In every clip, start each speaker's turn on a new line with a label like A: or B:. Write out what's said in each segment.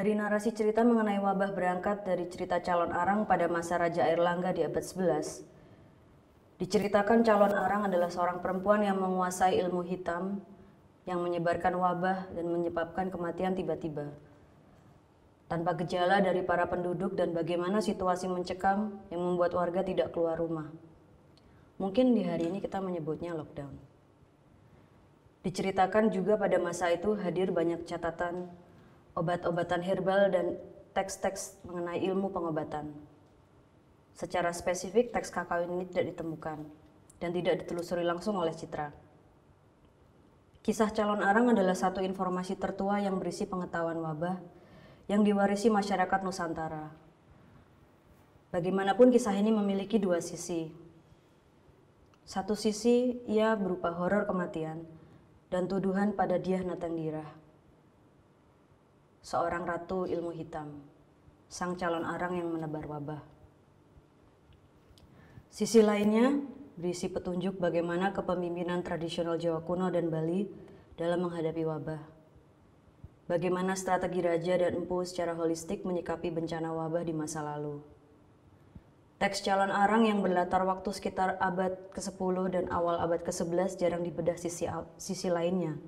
A: Dari narasi cerita mengenai wabah berangkat dari cerita calon arang pada masa Raja Langga di abad 11, diceritakan calon arang adalah seorang perempuan yang menguasai ilmu hitam yang menyebarkan wabah dan menyebabkan kematian tiba-tiba. Tanpa gejala dari para penduduk dan bagaimana situasi mencekam yang membuat warga tidak keluar rumah. Mungkin di hari ini kita menyebutnya lockdown. Diceritakan juga pada masa itu hadir banyak catatan obat-obatan herbal dan teks-teks mengenai ilmu pengobatan. Secara spesifik, teks kakao ini tidak ditemukan dan tidak ditelusuri langsung oleh Citra. Kisah calon arang adalah satu informasi tertua yang berisi pengetahuan wabah yang diwarisi masyarakat Nusantara. Bagaimanapun kisah ini memiliki dua sisi. Satu sisi ia berupa horor kematian dan tuduhan pada Diah Natandirah seorang ratu ilmu hitam, sang calon arang yang menebar wabah. Sisi lainnya berisi petunjuk bagaimana kepemimpinan tradisional Jawa kuno dan Bali dalam menghadapi wabah. Bagaimana strategi raja dan empu secara holistik menyikapi bencana wabah di masa lalu. Teks calon arang yang berlatar waktu sekitar abad ke-10 dan awal abad ke-11 jarang dibedah sisi, sisi lainnya,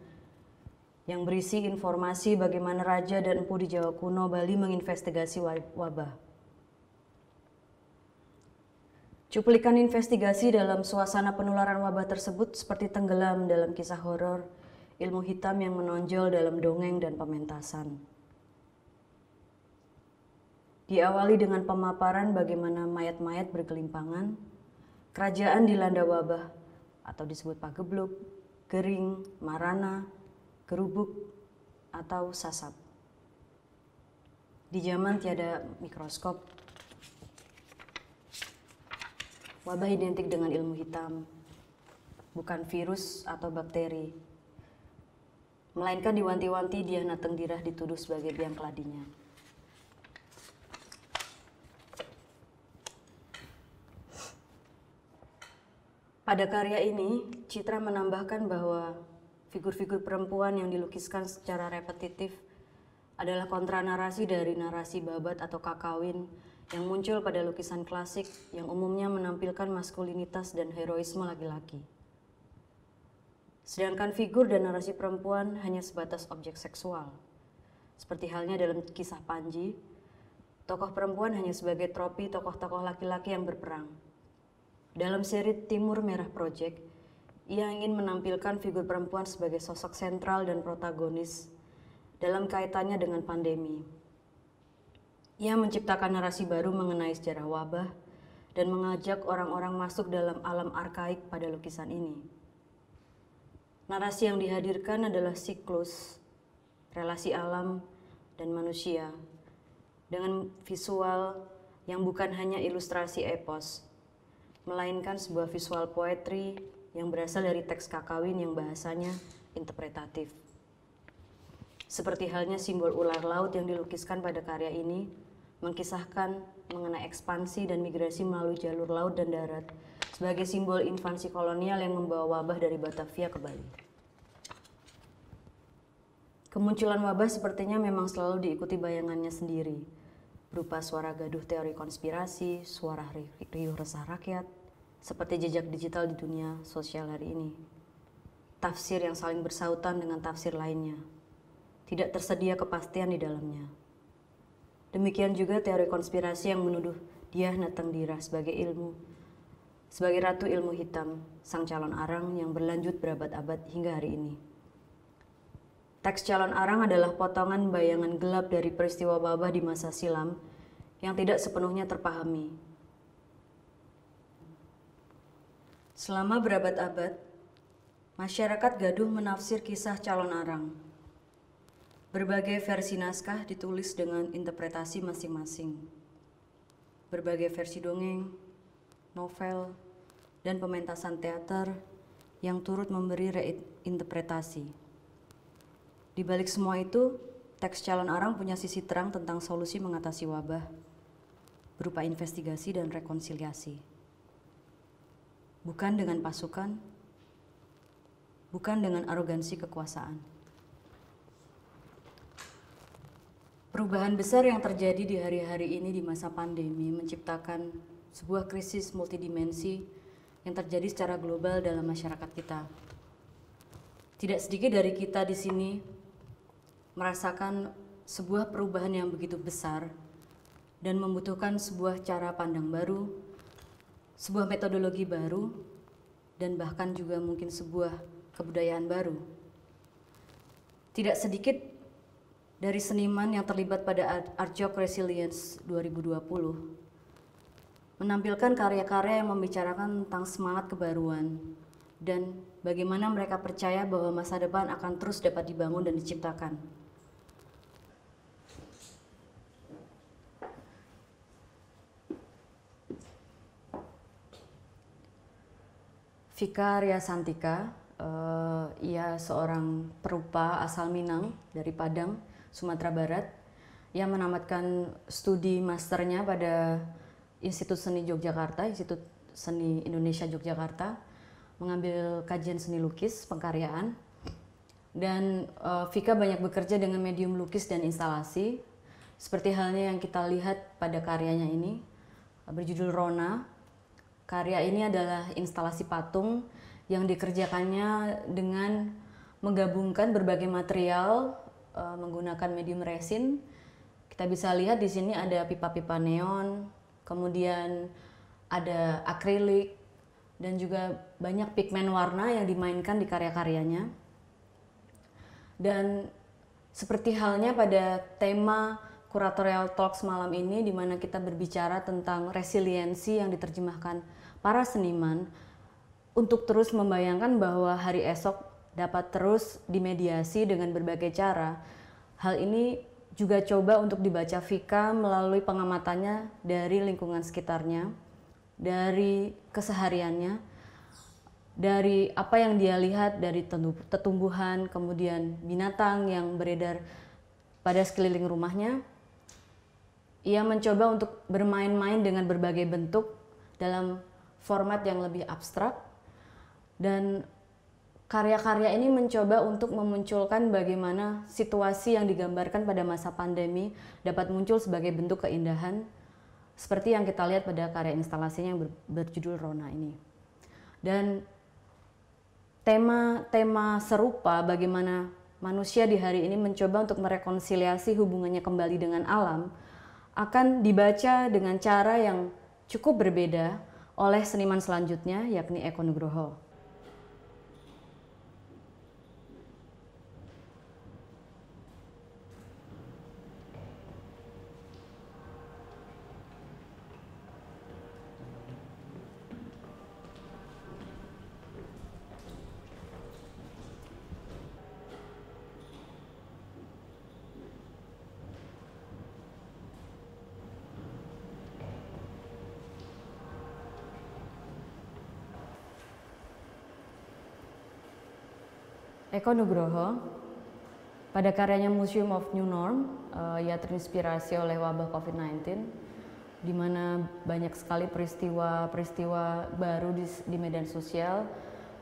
A: yang berisi informasi bagaimana raja dan empu di Jawa kuno Bali menginvestigasi wabah. Cuplikan investigasi dalam suasana penularan wabah tersebut seperti tenggelam dalam kisah horor, ilmu hitam yang menonjol dalam dongeng dan pementasan. Diawali dengan pemaparan bagaimana mayat-mayat berkelimpangan, kerajaan dilanda wabah atau disebut pagebluk, kering, marana, gerubuk, atau sasap. Di zaman tiada mikroskop, wabah identik dengan ilmu hitam, bukan virus atau bakteri, melainkan diwanti-wanti dia nateng dirah dituduh sebagai biang keladinya. Pada karya ini, Citra menambahkan bahwa figur-figur perempuan yang dilukiskan secara repetitif adalah kontra narasi dari narasi babat atau kakawin yang muncul pada lukisan klasik yang umumnya menampilkan maskulinitas dan heroisme laki-laki. Sedangkan figur dan narasi perempuan hanya sebatas objek seksual. Seperti halnya dalam kisah Panji, tokoh perempuan hanya sebagai tropi tokoh-tokoh laki-laki yang berperang. Dalam seri Timur Merah Project, ia ingin menampilkan figur perempuan sebagai sosok sentral dan protagonis dalam kaitannya dengan pandemi. Ia menciptakan narasi baru mengenai sejarah wabah dan mengajak orang-orang masuk dalam alam arkaik pada lukisan ini. Narasi yang dihadirkan adalah siklus, relasi alam, dan manusia dengan visual yang bukan hanya ilustrasi epos, melainkan sebuah visual poetry yang berasal dari teks kakawin yang bahasanya interpretatif. Seperti halnya simbol ular laut yang dilukiskan pada karya ini, mengkisahkan mengenai ekspansi dan migrasi melalui jalur laut dan darat sebagai simbol invasi kolonial yang membawa wabah dari Batavia ke Bali. Kemunculan wabah sepertinya memang selalu diikuti bayangannya sendiri, berupa suara gaduh teori konspirasi, suara riuh resah rakyat, seperti jejak digital di dunia sosial hari ini. Tafsir yang saling bersautan dengan tafsir lainnya. Tidak tersedia kepastian di dalamnya. Demikian juga teori konspirasi yang menuduh Diah Dira sebagai ilmu sebagai ratu ilmu hitam, sang calon arang yang berlanjut berabad-abad hingga hari ini. Teks calon arang adalah potongan bayangan gelap dari peristiwa babah di masa silam yang tidak sepenuhnya terpahami Selama berabad-abad, masyarakat gaduh menafsir kisah calon arang. Berbagai versi naskah ditulis dengan interpretasi masing-masing. Berbagai versi dongeng, novel, dan pementasan teater yang turut memberi reinterpretasi. Di balik semua itu, teks calon arang punya sisi terang tentang solusi mengatasi wabah berupa investigasi dan rekonsiliasi bukan dengan pasukan, bukan dengan arogansi kekuasaan. Perubahan besar yang terjadi di hari-hari ini di masa pandemi menciptakan sebuah krisis multidimensi yang terjadi secara global dalam masyarakat kita. Tidak sedikit dari kita di sini merasakan sebuah perubahan yang begitu besar dan membutuhkan sebuah cara pandang baru sebuah metodologi baru dan bahkan juga mungkin sebuah kebudayaan baru. Tidak sedikit dari seniman yang terlibat pada Arjok Resilience 2020 menampilkan karya-karya yang membicarakan tentang semangat kebaruan dan bagaimana mereka percaya bahwa masa depan akan terus dapat dibangun dan diciptakan. Vika Santika, uh, ia seorang perupa asal Minang dari Padang, Sumatera Barat. Ia menamatkan studi masternya pada Institut Seni Yogyakarta, Institut Seni Indonesia Yogyakarta, mengambil kajian seni lukis pengkaryaan. Dan uh, Vika banyak bekerja dengan medium lukis dan instalasi, seperti halnya yang kita lihat pada karyanya ini berjudul Rona Karya ini adalah instalasi patung yang dikerjakannya dengan menggabungkan berbagai material e, menggunakan medium resin. Kita bisa lihat di sini ada pipa-pipa neon, kemudian ada akrilik dan juga banyak pigmen warna yang dimainkan di karya-karyanya. Dan seperti halnya pada tema Kuratorial Talks malam ini di mana kita berbicara tentang resiliensi yang diterjemahkan para seniman untuk terus membayangkan bahwa hari esok dapat terus dimediasi dengan berbagai cara. Hal ini juga coba untuk dibaca Vika melalui pengamatannya dari lingkungan sekitarnya, dari kesehariannya, dari apa yang dia lihat dari tetumbuhan, kemudian binatang yang beredar pada sekeliling rumahnya. Ia mencoba untuk bermain-main dengan berbagai bentuk dalam format yang lebih abstrak dan karya-karya ini mencoba untuk memunculkan bagaimana situasi yang digambarkan pada masa pandemi dapat muncul sebagai bentuk keindahan seperti yang kita lihat pada karya instalasinya yang berjudul Rona ini. Dan tema-tema serupa bagaimana manusia di hari ini mencoba untuk merekonsiliasi hubungannya kembali dengan alam akan dibaca dengan cara yang cukup berbeda oleh seniman selanjutnya yakni Eko Nugroho. Eko Nugroho pada karyanya Museum of New Norm uh, ia terinspirasi oleh wabah COVID-19 di mana banyak sekali peristiwa-peristiwa baru di, di medan sosial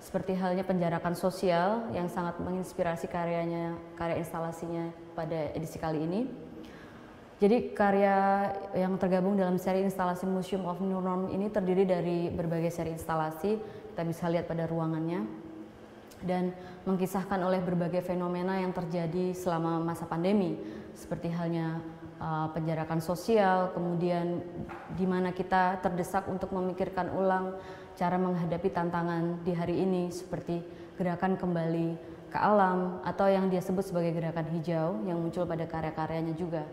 A: seperti halnya penjarakan sosial yang sangat menginspirasi karyanya karya instalasinya pada edisi kali ini. Jadi karya yang tergabung dalam seri instalasi Museum of New Norm ini terdiri dari berbagai seri instalasi. Kita bisa lihat pada ruangannya dan mengkisahkan oleh berbagai fenomena yang terjadi selama masa pandemi seperti halnya uh, penjarakan sosial, kemudian di mana kita terdesak untuk memikirkan ulang cara menghadapi tantangan di hari ini seperti gerakan kembali ke alam atau yang dia sebut sebagai gerakan hijau yang muncul pada karya-karyanya juga.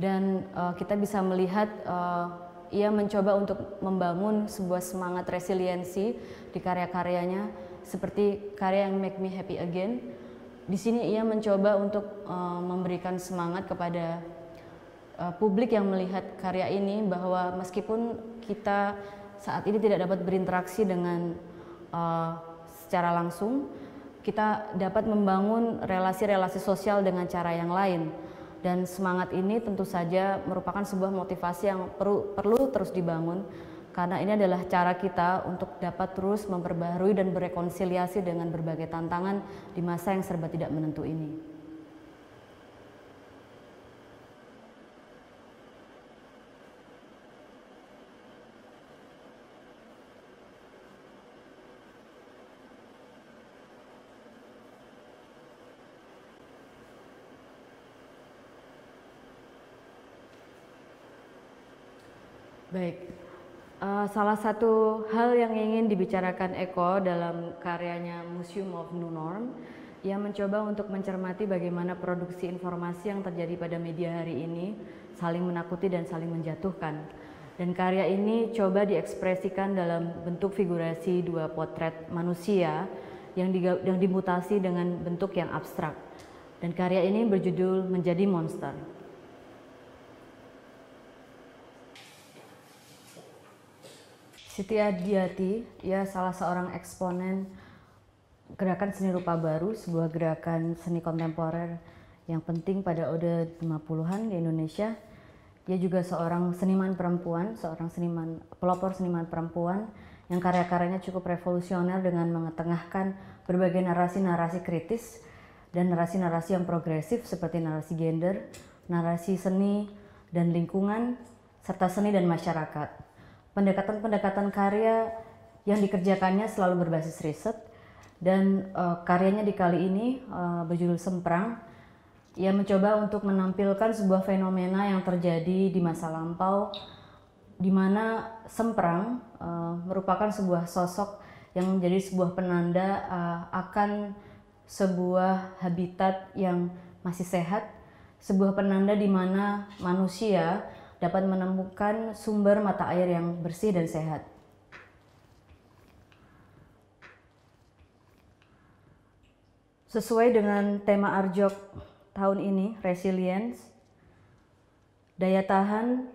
A: Dan uh, kita bisa melihat uh, ia mencoba untuk membangun sebuah semangat resiliensi di karya-karyanya seperti karya yang Make Me Happy Again. Di sini ia mencoba untuk uh, memberikan semangat kepada uh, publik yang melihat karya ini bahwa meskipun kita saat ini tidak dapat berinteraksi dengan uh, secara langsung, kita dapat membangun relasi-relasi sosial dengan cara yang lain. Dan semangat ini tentu saja merupakan sebuah motivasi yang perlu, perlu terus dibangun karena ini adalah cara kita untuk dapat terus memperbarui dan berekonsiliasi dengan berbagai tantangan di masa yang serba tidak menentu ini. Eh, salah satu hal yang ingin dibicarakan Eko dalam karyanya Museum of New Norm, ia mencoba untuk mencermati bagaimana produksi informasi yang terjadi pada media hari ini saling menakuti dan saling menjatuhkan. Dan karya ini coba diekspresikan dalam bentuk figurasi dua potret manusia yang, yang dimutasi dengan bentuk yang abstrak. Dan karya ini berjudul Menjadi Monster. Siti Adiati, ia ya, salah seorang eksponen gerakan seni rupa baru, sebuah gerakan seni kontemporer yang penting pada ode 50-an di Indonesia. Dia juga seorang seniman perempuan, seorang seniman pelopor seniman perempuan yang karya-karyanya cukup revolusioner dengan mengetengahkan berbagai narasi-narasi kritis dan narasi-narasi yang progresif seperti narasi gender, narasi seni dan lingkungan, serta seni dan masyarakat pendekatan-pendekatan karya yang dikerjakannya selalu berbasis riset dan uh, karyanya di kali ini uh, berjudul Semprang ia mencoba untuk menampilkan sebuah fenomena yang terjadi di masa lampau di mana Semprang uh, merupakan sebuah sosok yang menjadi sebuah penanda uh, akan sebuah habitat yang masih sehat, sebuah penanda di mana manusia dapat menemukan sumber mata air yang bersih dan sehat. Sesuai dengan tema Arjok tahun ini, resilience, daya tahan,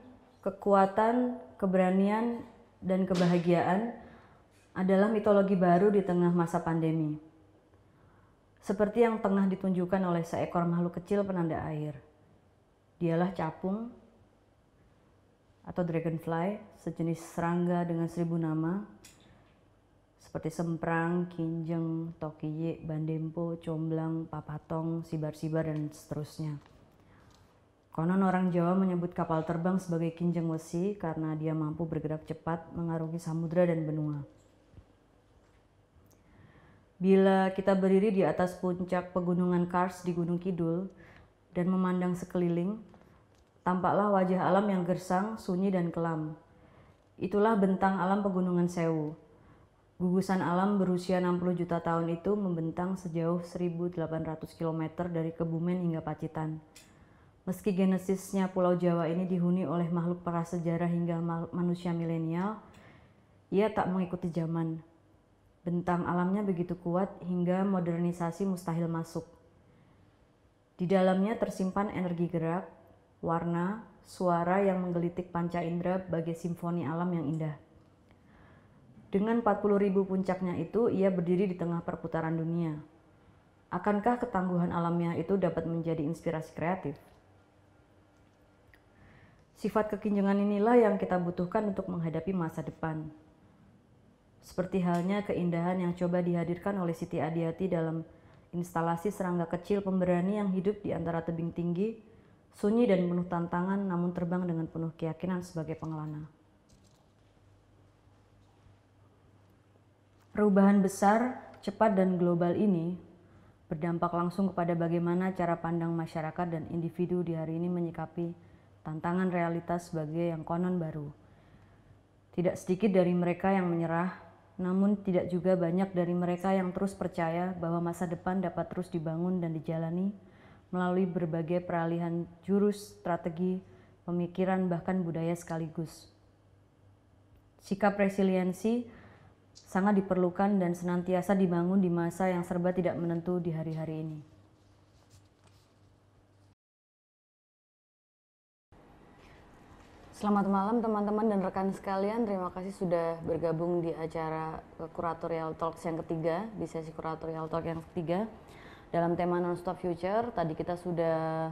A: kekuatan, keberanian, dan kebahagiaan adalah mitologi baru di tengah masa pandemi. Seperti yang tengah ditunjukkan oleh seekor makhluk kecil penanda air. Dialah capung atau dragonfly, sejenis serangga dengan seribu nama seperti semprang, kinjeng, tokiye, bandempo, comblang, papatong, sibar-sibar, dan seterusnya. Konon orang Jawa menyebut kapal terbang sebagai kinjeng wesi karena dia mampu bergerak cepat mengarungi samudra dan benua. Bila kita berdiri di atas puncak pegunungan Kars di Gunung Kidul dan memandang sekeliling, Tampaklah wajah alam yang gersang, sunyi dan kelam. Itulah bentang alam pegunungan Sewu. Gugusan alam berusia 60 juta tahun itu membentang sejauh 1800 km dari Kebumen hingga Pacitan. Meski genesisnya Pulau Jawa ini dihuni oleh makhluk prasejarah hingga manusia milenial, ia tak mengikuti zaman. Bentang alamnya begitu kuat hingga modernisasi mustahil masuk. Di dalamnya tersimpan energi gerak, warna, suara yang menggelitik panca indera bagi simfoni alam yang indah. Dengan 40.000 puncaknya itu, ia berdiri di tengah perputaran dunia. Akankah ketangguhan alamnya itu dapat menjadi inspirasi kreatif? Sifat kekinjangan inilah yang kita butuhkan untuk menghadapi masa depan. Seperti halnya keindahan yang coba dihadirkan oleh Siti Adiati dalam instalasi serangga kecil pemberani yang hidup di antara tebing tinggi sunyi dan penuh tantangan namun terbang dengan penuh keyakinan sebagai pengelana. Perubahan besar, cepat dan global ini berdampak langsung kepada bagaimana cara pandang masyarakat dan individu di hari ini menyikapi tantangan realitas sebagai yang konon baru. Tidak sedikit dari mereka yang menyerah, namun tidak juga banyak dari mereka yang terus percaya bahwa masa depan dapat terus dibangun dan dijalani melalui berbagai peralihan jurus, strategi, pemikiran, bahkan budaya sekaligus. Sikap resiliensi sangat diperlukan dan senantiasa dibangun di masa yang serba tidak menentu di hari-hari ini. Selamat malam teman-teman dan rekan sekalian. Terima kasih sudah bergabung di acara Kuratorial Talks yang ketiga, di sesi Kuratorial Talk yang ketiga. Dalam tema Nonstop Future, tadi kita sudah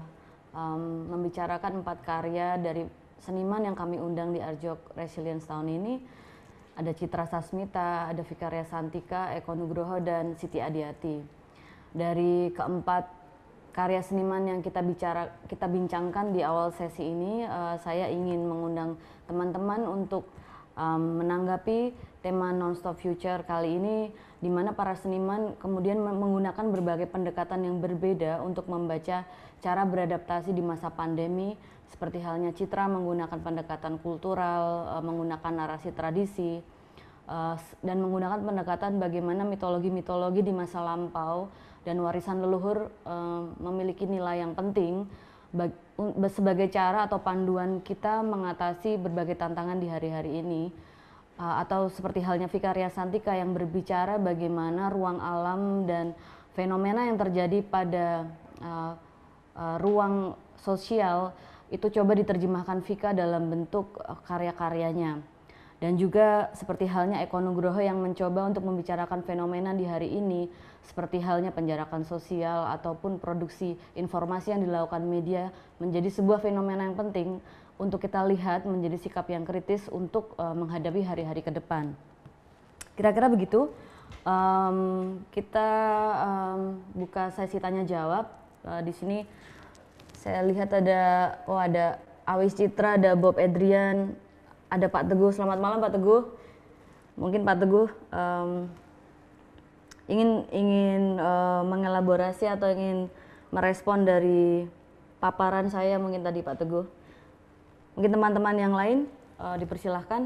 A: um, membicarakan empat karya dari seniman yang kami undang di Arjok Resilience tahun ini. Ada Citra Sasmita, ada Vikarya Santika, Eko Nugroho, dan Siti Adiati. Dari keempat karya seniman yang kita bicara kita bincangkan di awal sesi ini, uh, saya ingin mengundang teman-teman untuk um, menanggapi tema Nonstop Future kali ini di mana para seniman kemudian menggunakan berbagai pendekatan yang berbeda untuk membaca cara beradaptasi di masa pandemi seperti halnya citra menggunakan pendekatan kultural, eh, menggunakan narasi tradisi eh, dan menggunakan pendekatan bagaimana mitologi-mitologi di masa lampau dan warisan leluhur eh, memiliki nilai yang penting sebagai cara atau panduan kita mengatasi berbagai tantangan di hari-hari ini Eh, atau seperti halnya Vikaria Santika yang berbicara bagaimana ruang alam dan fenomena yang terjadi pada uh, uh, ruang sosial itu coba diterjemahkan Vika dalam bentuk karya-karyanya. Dan juga seperti halnya Eko Nugroho yang mencoba untuk membicarakan fenomena di hari ini, seperti halnya penjarakan sosial ataupun produksi informasi yang dilakukan media menjadi sebuah fenomena yang penting untuk kita lihat menjadi sikap yang kritis untuk uh, menghadapi hari-hari ke depan. Kira-kira begitu. Um, kita um, buka sesi tanya jawab. Uh, di sini saya lihat ada oh ada Awis Citra, ada Bob Adrian, ada Pak Teguh. Selamat malam Pak Teguh. Mungkin Pak Teguh um, ingin ingin uh, mengelaborasi atau ingin merespon dari paparan saya mungkin tadi Pak Teguh. Mungkin teman-teman yang lain uh, dipersilahkan.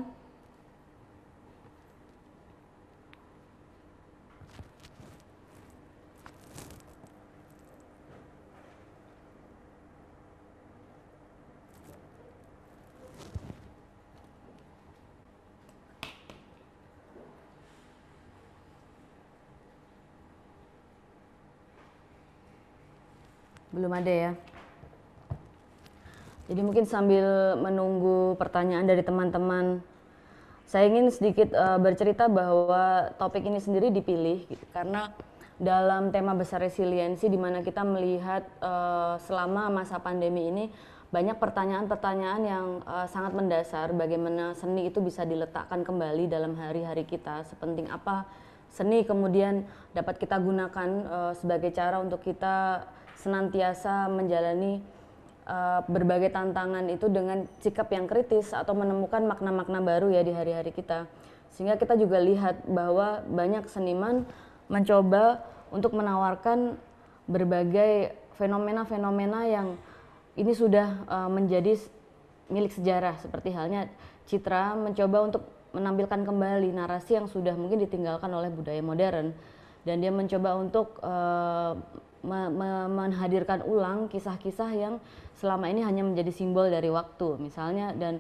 A: Belum ada ya. Jadi mungkin sambil menunggu pertanyaan dari teman-teman, saya ingin sedikit uh, bercerita bahwa topik ini sendiri dipilih gitu, karena dalam tema besar resiliensi di mana kita melihat uh, selama masa pandemi ini banyak pertanyaan-pertanyaan yang uh, sangat mendasar bagaimana seni itu bisa diletakkan kembali dalam hari-hari kita sepenting apa seni kemudian dapat kita gunakan uh, sebagai cara untuk kita senantiasa menjalani uh, berbagai tantangan itu dengan sikap yang kritis atau menemukan makna-makna baru ya di hari-hari kita. Sehingga kita juga lihat bahwa banyak seniman mencoba untuk menawarkan berbagai fenomena-fenomena yang ini sudah uh, menjadi milik sejarah seperti halnya Citra mencoba untuk menampilkan kembali narasi yang sudah mungkin ditinggalkan oleh budaya modern dan dia mencoba untuk uh, me me menghadirkan ulang kisah-kisah yang selama ini hanya menjadi simbol dari waktu misalnya dan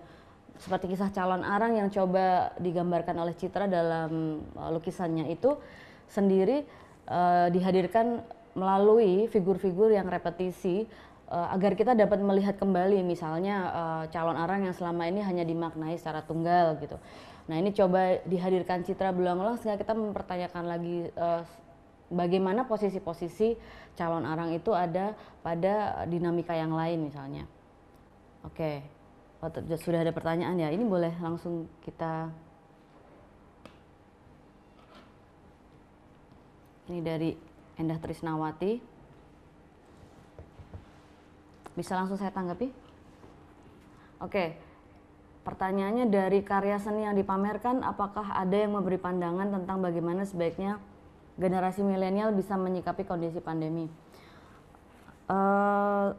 A: seperti kisah calon arang yang coba digambarkan oleh Citra dalam eh, lukisannya itu sendiri uh, dihadirkan melalui figur-figur yang repetisi uh, agar kita dapat melihat kembali misalnya uh, calon arang yang selama ini hanya dimaknai secara tunggal gitu. Nah ini coba dihadirkan Citra berulang-ulang sehingga kita mempertanyakan lagi uh, bagaimana posisi-posisi calon arang itu ada pada dinamika yang lain misalnya. Oke, okay. Oh, sudah ada pertanyaan ya. Ini boleh langsung kita. Ini dari Endah Trisnawati. Bisa langsung saya tanggapi? Oke, okay. pertanyaannya dari karya seni yang dipamerkan, apakah ada yang memberi pandangan tentang bagaimana sebaiknya generasi milenial bisa menyikapi kondisi pandemi. Uh,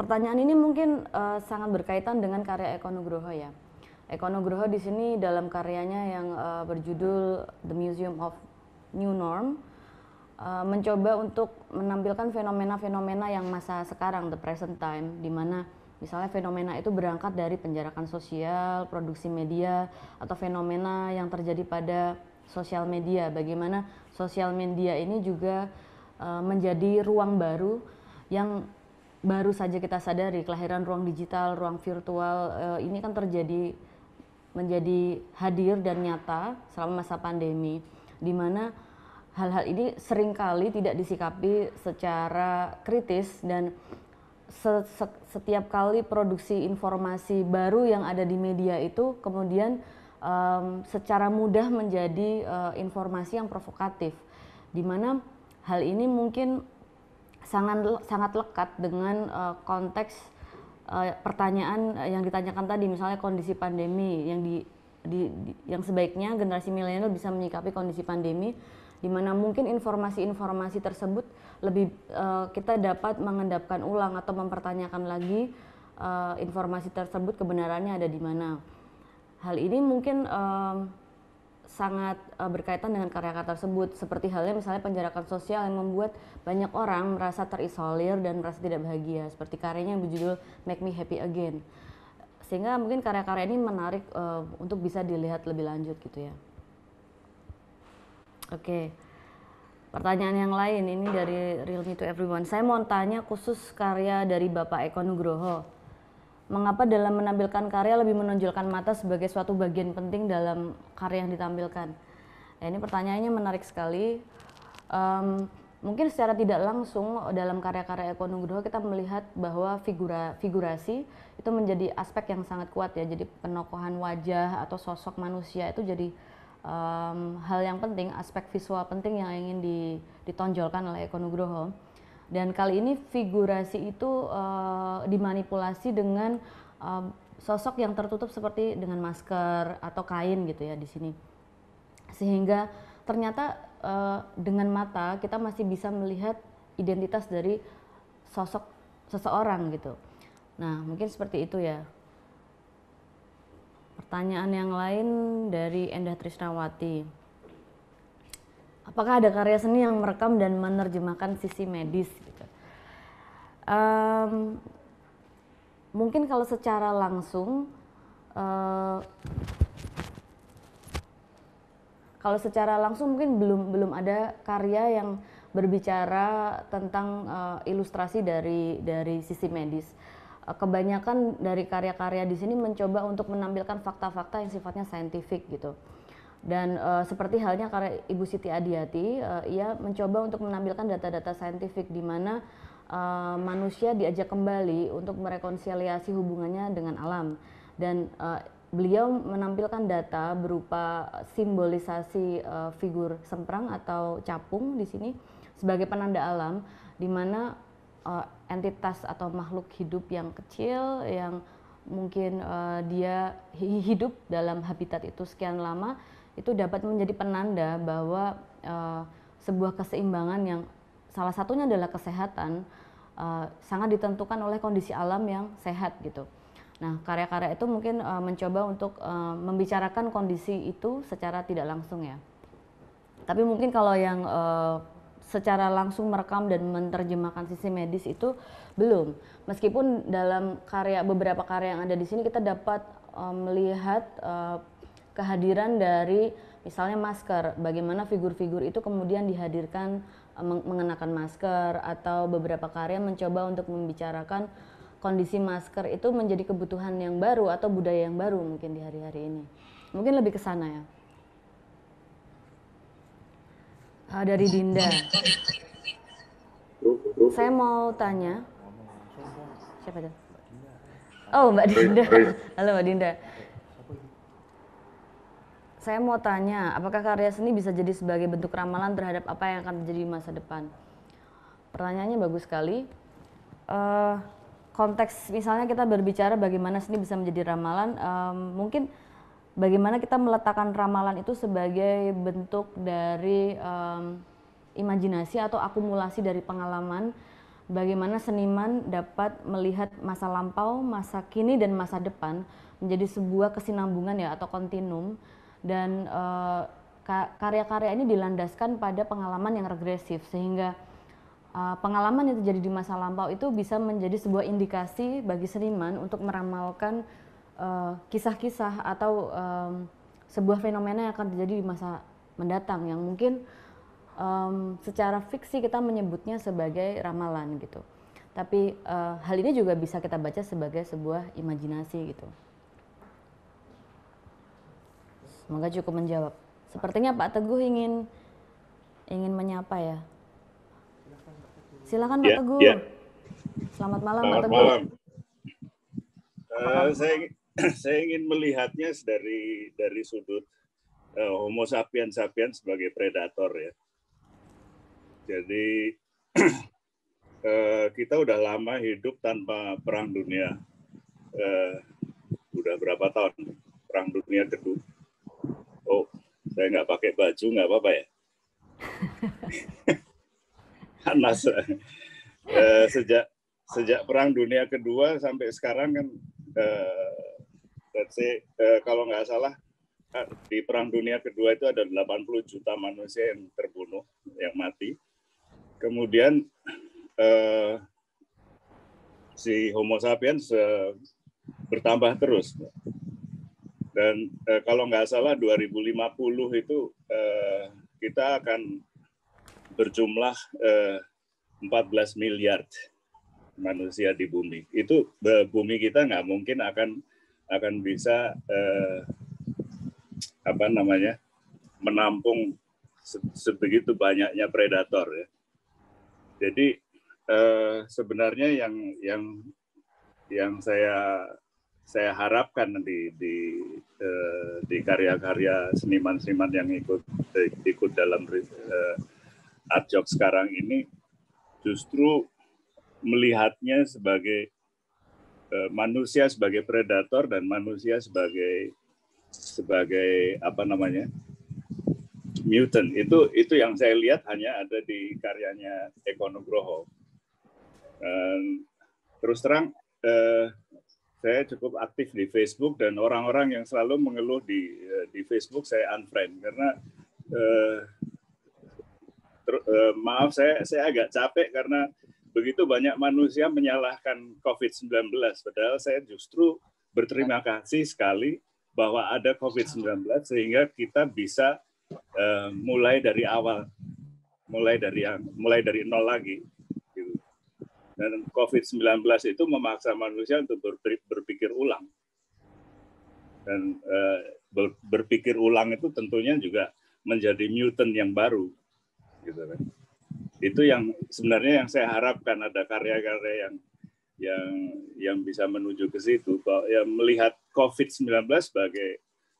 A: pertanyaan ini mungkin uh, sangat berkaitan dengan karya Eko Nugroho ya. Eko Nugroho di sini dalam karyanya yang uh, berjudul The Museum of New Norm uh, mencoba untuk menampilkan fenomena-fenomena yang masa sekarang the present time di mana Misalnya fenomena itu berangkat dari penjarakan sosial, produksi media, atau fenomena yang terjadi pada sosial media. Bagaimana sosial media ini juga uh, menjadi ruang baru yang baru saja kita sadari kelahiran ruang digital, ruang virtual uh, ini kan terjadi menjadi hadir dan nyata selama masa pandemi di mana hal-hal ini seringkali tidak disikapi secara kritis dan setiap kali produksi informasi baru yang ada di media itu kemudian um, secara mudah menjadi uh, informasi yang provokatif, di mana hal ini mungkin sangat sangat lekat dengan uh, konteks uh, pertanyaan yang ditanyakan tadi, misalnya kondisi pandemi yang di, di, di yang sebaiknya generasi milenial bisa menyikapi kondisi pandemi di mana mungkin informasi-informasi tersebut lebih uh, kita dapat mengendapkan ulang atau mempertanyakan lagi uh, informasi tersebut kebenarannya ada di mana. Hal ini mungkin um, sangat uh, berkaitan dengan karya-karya tersebut seperti halnya misalnya penjarakan sosial yang membuat banyak orang merasa terisolir dan merasa tidak bahagia seperti karyanya yang berjudul Make Me Happy Again sehingga mungkin karya-karya ini menarik uh, untuk bisa dilihat lebih lanjut gitu ya oke okay. pertanyaan yang lain ini dari Real Me to Everyone saya mau tanya khusus karya dari Bapak Eko Nugroho mengapa dalam menampilkan karya lebih menonjolkan mata sebagai suatu bagian penting dalam karya yang ditampilkan? Ya, ini pertanyaannya menarik sekali. Um, mungkin secara tidak langsung dalam karya-karya Eko Nugroho kita melihat bahwa figura figurasi itu menjadi aspek yang sangat kuat ya. Jadi penokohan wajah atau sosok manusia itu jadi um, hal yang penting, aspek visual penting yang ingin ditonjolkan oleh Eko Nugroho dan kali ini figurasi itu uh, dimanipulasi dengan uh, sosok yang tertutup seperti dengan masker atau kain gitu ya di sini sehingga ternyata uh, dengan mata kita masih bisa melihat identitas dari sosok seseorang gitu nah mungkin seperti itu ya pertanyaan yang lain dari Endah Trisnawati apakah ada karya seni yang merekam dan menerjemahkan sisi medis gitu um, mungkin kalau secara langsung uh, kalau secara langsung mungkin belum belum ada karya yang berbicara tentang uh, ilustrasi dari dari sisi medis eh, kebanyakan dari karya-karya di sini mencoba untuk menampilkan fakta-fakta yang sifatnya saintifik gitu dan uh, seperti halnya karena Ibu Siti Adiati, uh, ia mencoba untuk menampilkan data-data saintifik di mana uh, manusia diajak kembali untuk merekonsiliasi hubungannya dengan alam. Dan uh, beliau menampilkan data berupa simbolisasi uh, figur semprang atau capung di sini sebagai penanda alam, di mana uh, entitas atau makhluk hidup yang kecil yang mungkin uh, dia hidup dalam habitat itu sekian lama itu dapat menjadi penanda bahwa uh, sebuah keseimbangan yang salah satunya adalah kesehatan uh, sangat ditentukan oleh kondisi alam yang sehat gitu. Nah, karya-karya itu mungkin uh, mencoba untuk uh, membicarakan kondisi itu secara tidak langsung ya. Tapi mungkin kalau yang uh, secara langsung merekam dan menerjemahkan sisi medis itu belum. Meskipun dalam karya beberapa karya yang ada di sini kita dapat melihat kehadiran dari misalnya masker, bagaimana figur-figur itu kemudian dihadirkan eh, mengenakan masker atau beberapa karya mencoba untuk membicarakan kondisi masker itu menjadi kebutuhan yang baru atau budaya yang baru mungkin di hari-hari ini. Mungkin lebih ke sana ya. Ah, dari Dinda. Saya mau tanya. Siapa itu? Oh, Mbak Dinda. Halo Mbak Dinda saya mau tanya, apakah karya seni bisa jadi sebagai bentuk ramalan terhadap apa yang akan terjadi di masa depan? Pertanyaannya bagus sekali. Uh, konteks misalnya kita berbicara bagaimana seni bisa menjadi ramalan, um, mungkin bagaimana kita meletakkan ramalan itu sebagai bentuk dari um, imajinasi atau akumulasi dari pengalaman bagaimana seniman dapat melihat masa lampau, masa kini, dan masa depan menjadi sebuah kesinambungan ya atau kontinum dan uh, karya-karya ini dilandaskan pada pengalaman yang regresif sehingga uh, pengalaman yang terjadi di masa lampau itu bisa menjadi sebuah indikasi bagi seniman untuk meramalkan eh, kisah-kisah uh, atau um, sebuah fenomena yang akan terjadi di masa mendatang yang mungkin um, secara fiksi kita menyebutnya sebagai ramalan gitu tapi uh, hal ini juga bisa kita baca sebagai sebuah imajinasi gitu. Semoga cukup menjawab. Sepertinya Pak Teguh ingin ingin menyapa ya. Silakan Pak ya, Teguh. Ya. Selamat malam Selamat Pak Teguh. Malam.
B: Uh, saya saya ingin melihatnya dari dari sudut uh, Homo sapiens sapiens sebagai predator ya. Jadi uh, kita udah lama hidup tanpa perang dunia. Uh, udah berapa tahun? Perang dunia kedua oh saya nggak pakai baju nggak apa-apa ya panas eh, sejak sejak perang dunia kedua sampai sekarang kan eh, let's say eh, kalau nggak salah eh, di perang dunia kedua itu ada 80 juta manusia yang terbunuh yang mati kemudian eh, si Homo sapiens eh, bertambah terus dan eh, kalau nggak salah 2050 itu eh, kita akan berjumlah eh, 14 miliar manusia di bumi. Itu eh, bumi kita nggak mungkin akan akan bisa eh, apa namanya menampung se sebegitu banyaknya predator ya. Jadi eh, sebenarnya yang yang yang saya saya harapkan nanti di eh, di karya-karya seniman-seniman yang ikut ikut dalam eh, art job sekarang ini justru melihatnya sebagai eh, manusia sebagai predator dan manusia sebagai sebagai apa namanya mutant itu itu yang saya lihat hanya ada di karyanya Eko Nugroho. terus terang eh, saya cukup aktif di Facebook dan orang-orang yang selalu mengeluh di eh, di Facebook saya unfriend karena eh, ter, eh, maaf saya saya agak capek karena begitu banyak manusia menyalahkan COVID-19 padahal saya justru berterima kasih sekali bahwa ada COVID-19 sehingga kita bisa eh, mulai dari awal mulai dari yang mulai dari nol lagi dan COVID-19 itu memaksa manusia untuk berpikir ulang. Dan eh, berpikir ulang itu tentunya juga menjadi mutant yang baru. Gitu kan. Itu yang sebenarnya yang saya harapkan ada karya-karya yang yang yang bisa menuju ke situ ya melihat COVID-19 sebagai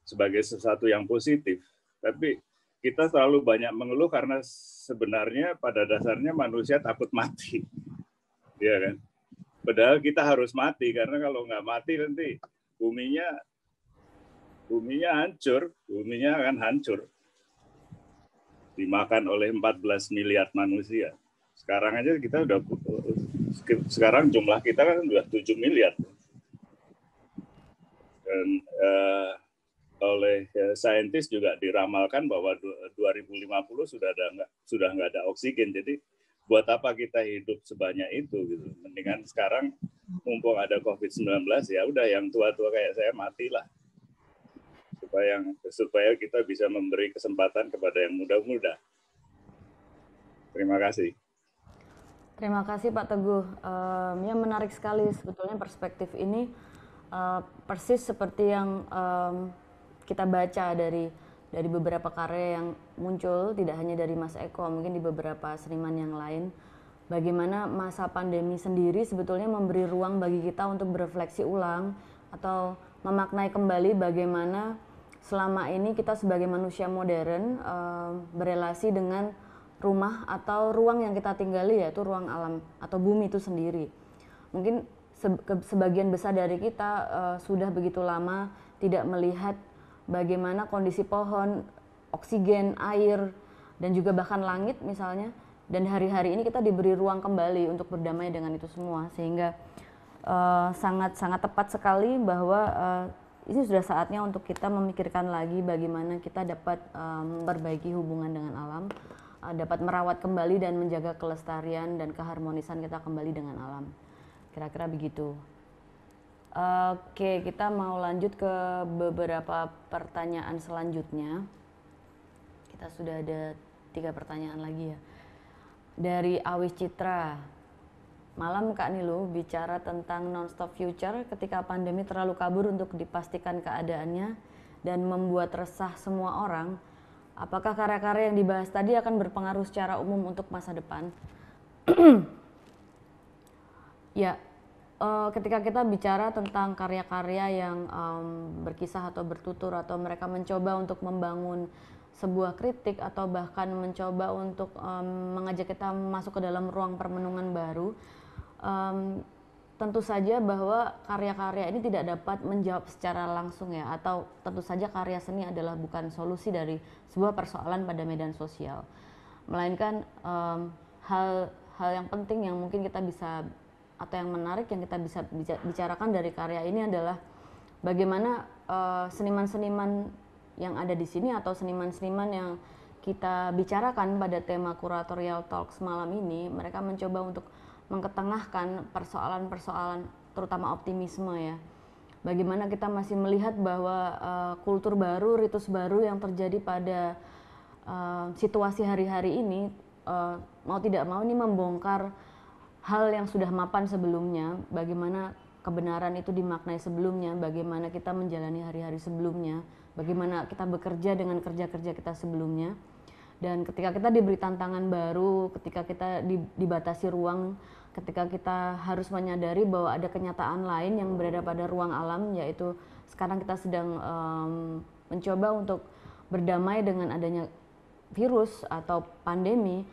B: sebagai sesuatu yang positif. Tapi kita selalu banyak mengeluh karena sebenarnya pada dasarnya manusia takut mati. Iya kan? Padahal kita harus mati karena kalau nggak mati nanti buminya buminya hancur, buminya akan hancur. Dimakan oleh 14 miliar manusia. Sekarang aja kita udah sekarang jumlah kita kan sudah 7 miliar. Dan uh, oleh ya, saintis juga diramalkan bahwa 2050 sudah ada nggak sudah nggak ada oksigen. Jadi buat apa kita hidup sebanyak itu gitu. Mendingan sekarang mumpung ada Covid-19 ya udah yang tua-tua kayak saya matilah. Supaya yang supaya kita bisa memberi kesempatan kepada yang muda-muda. Terima kasih.
A: Terima kasih Pak Teguh. Um, ya menarik sekali sebetulnya perspektif ini uh, persis seperti yang um, kita baca dari dari beberapa karya yang muncul tidak hanya dari Mas Eko mungkin di beberapa seniman yang lain bagaimana masa pandemi sendiri sebetulnya memberi ruang bagi kita untuk berefleksi ulang atau memaknai kembali bagaimana selama ini kita sebagai manusia modern e, berelasi dengan rumah atau ruang yang kita tinggali yaitu ruang alam atau bumi itu sendiri mungkin sebagian besar dari kita e, sudah begitu lama tidak melihat bagaimana kondisi pohon, oksigen, air, dan juga bahkan langit misalnya. Dan hari-hari ini kita diberi ruang kembali untuk berdamai dengan itu semua, sehingga sangat-sangat eh, uh, tepat sekali bahwa uh, ini sudah saatnya untuk kita memikirkan lagi bagaimana kita dapat memperbaiki eh, memperbaiki hubungan dengan alam, uh, dapat merawat kembali dan menjaga kelestarian dan keharmonisan kita kembali dengan alam. Kira-kira begitu. Oke, kita mau lanjut ke beberapa pertanyaan selanjutnya. Kita sudah ada tiga pertanyaan lagi ya. Dari Awis Citra. Malam Kak Nilu bicara tentang non-stop future ketika pandemi terlalu kabur untuk dipastikan keadaannya dan membuat resah semua orang. Apakah karya-karya yang dibahas tadi akan berpengaruh secara umum untuk masa depan? ya, uh, ketika kita bicara tentang karya-karya yang um, berkisah atau bertutur atau mereka mencoba untuk membangun sebuah kritik atau bahkan mencoba untuk um, mengajak kita masuk ke dalam ruang permenungan baru um, tentu saja bahwa karya-karya ini tidak dapat menjawab secara langsung ya atau tentu saja karya seni adalah bukan solusi dari sebuah persoalan pada medan sosial melainkan um, hal hal yang penting yang mungkin kita bisa atau yang menarik yang kita bisa bicarakan dari karya ini adalah bagaimana eh, seniman-seniman uh, yang ada di sini atau seniman-seniman yang kita bicarakan pada tema kuratorial talks malam ini, mereka mencoba untuk mengketengahkan persoalan-persoalan terutama optimisme ya. Bagaimana kita masih melihat bahwa uh, kultur baru, ritus baru yang terjadi pada uh, situasi hari-hari ini uh, mau tidak mau ini membongkar hal yang sudah mapan sebelumnya, bagaimana kebenaran itu dimaknai sebelumnya, bagaimana kita menjalani hari-hari sebelumnya, bagaimana kita bekerja dengan kerja-kerja kita sebelumnya. Dan ketika kita diberi tantangan baru, ketika kita dibatasi ruang, ketika kita harus menyadari bahwa ada kenyataan lain yang berada pada ruang alam, yaitu sekarang kita sedang um, mencoba untuk berdamai dengan adanya virus atau pandemi,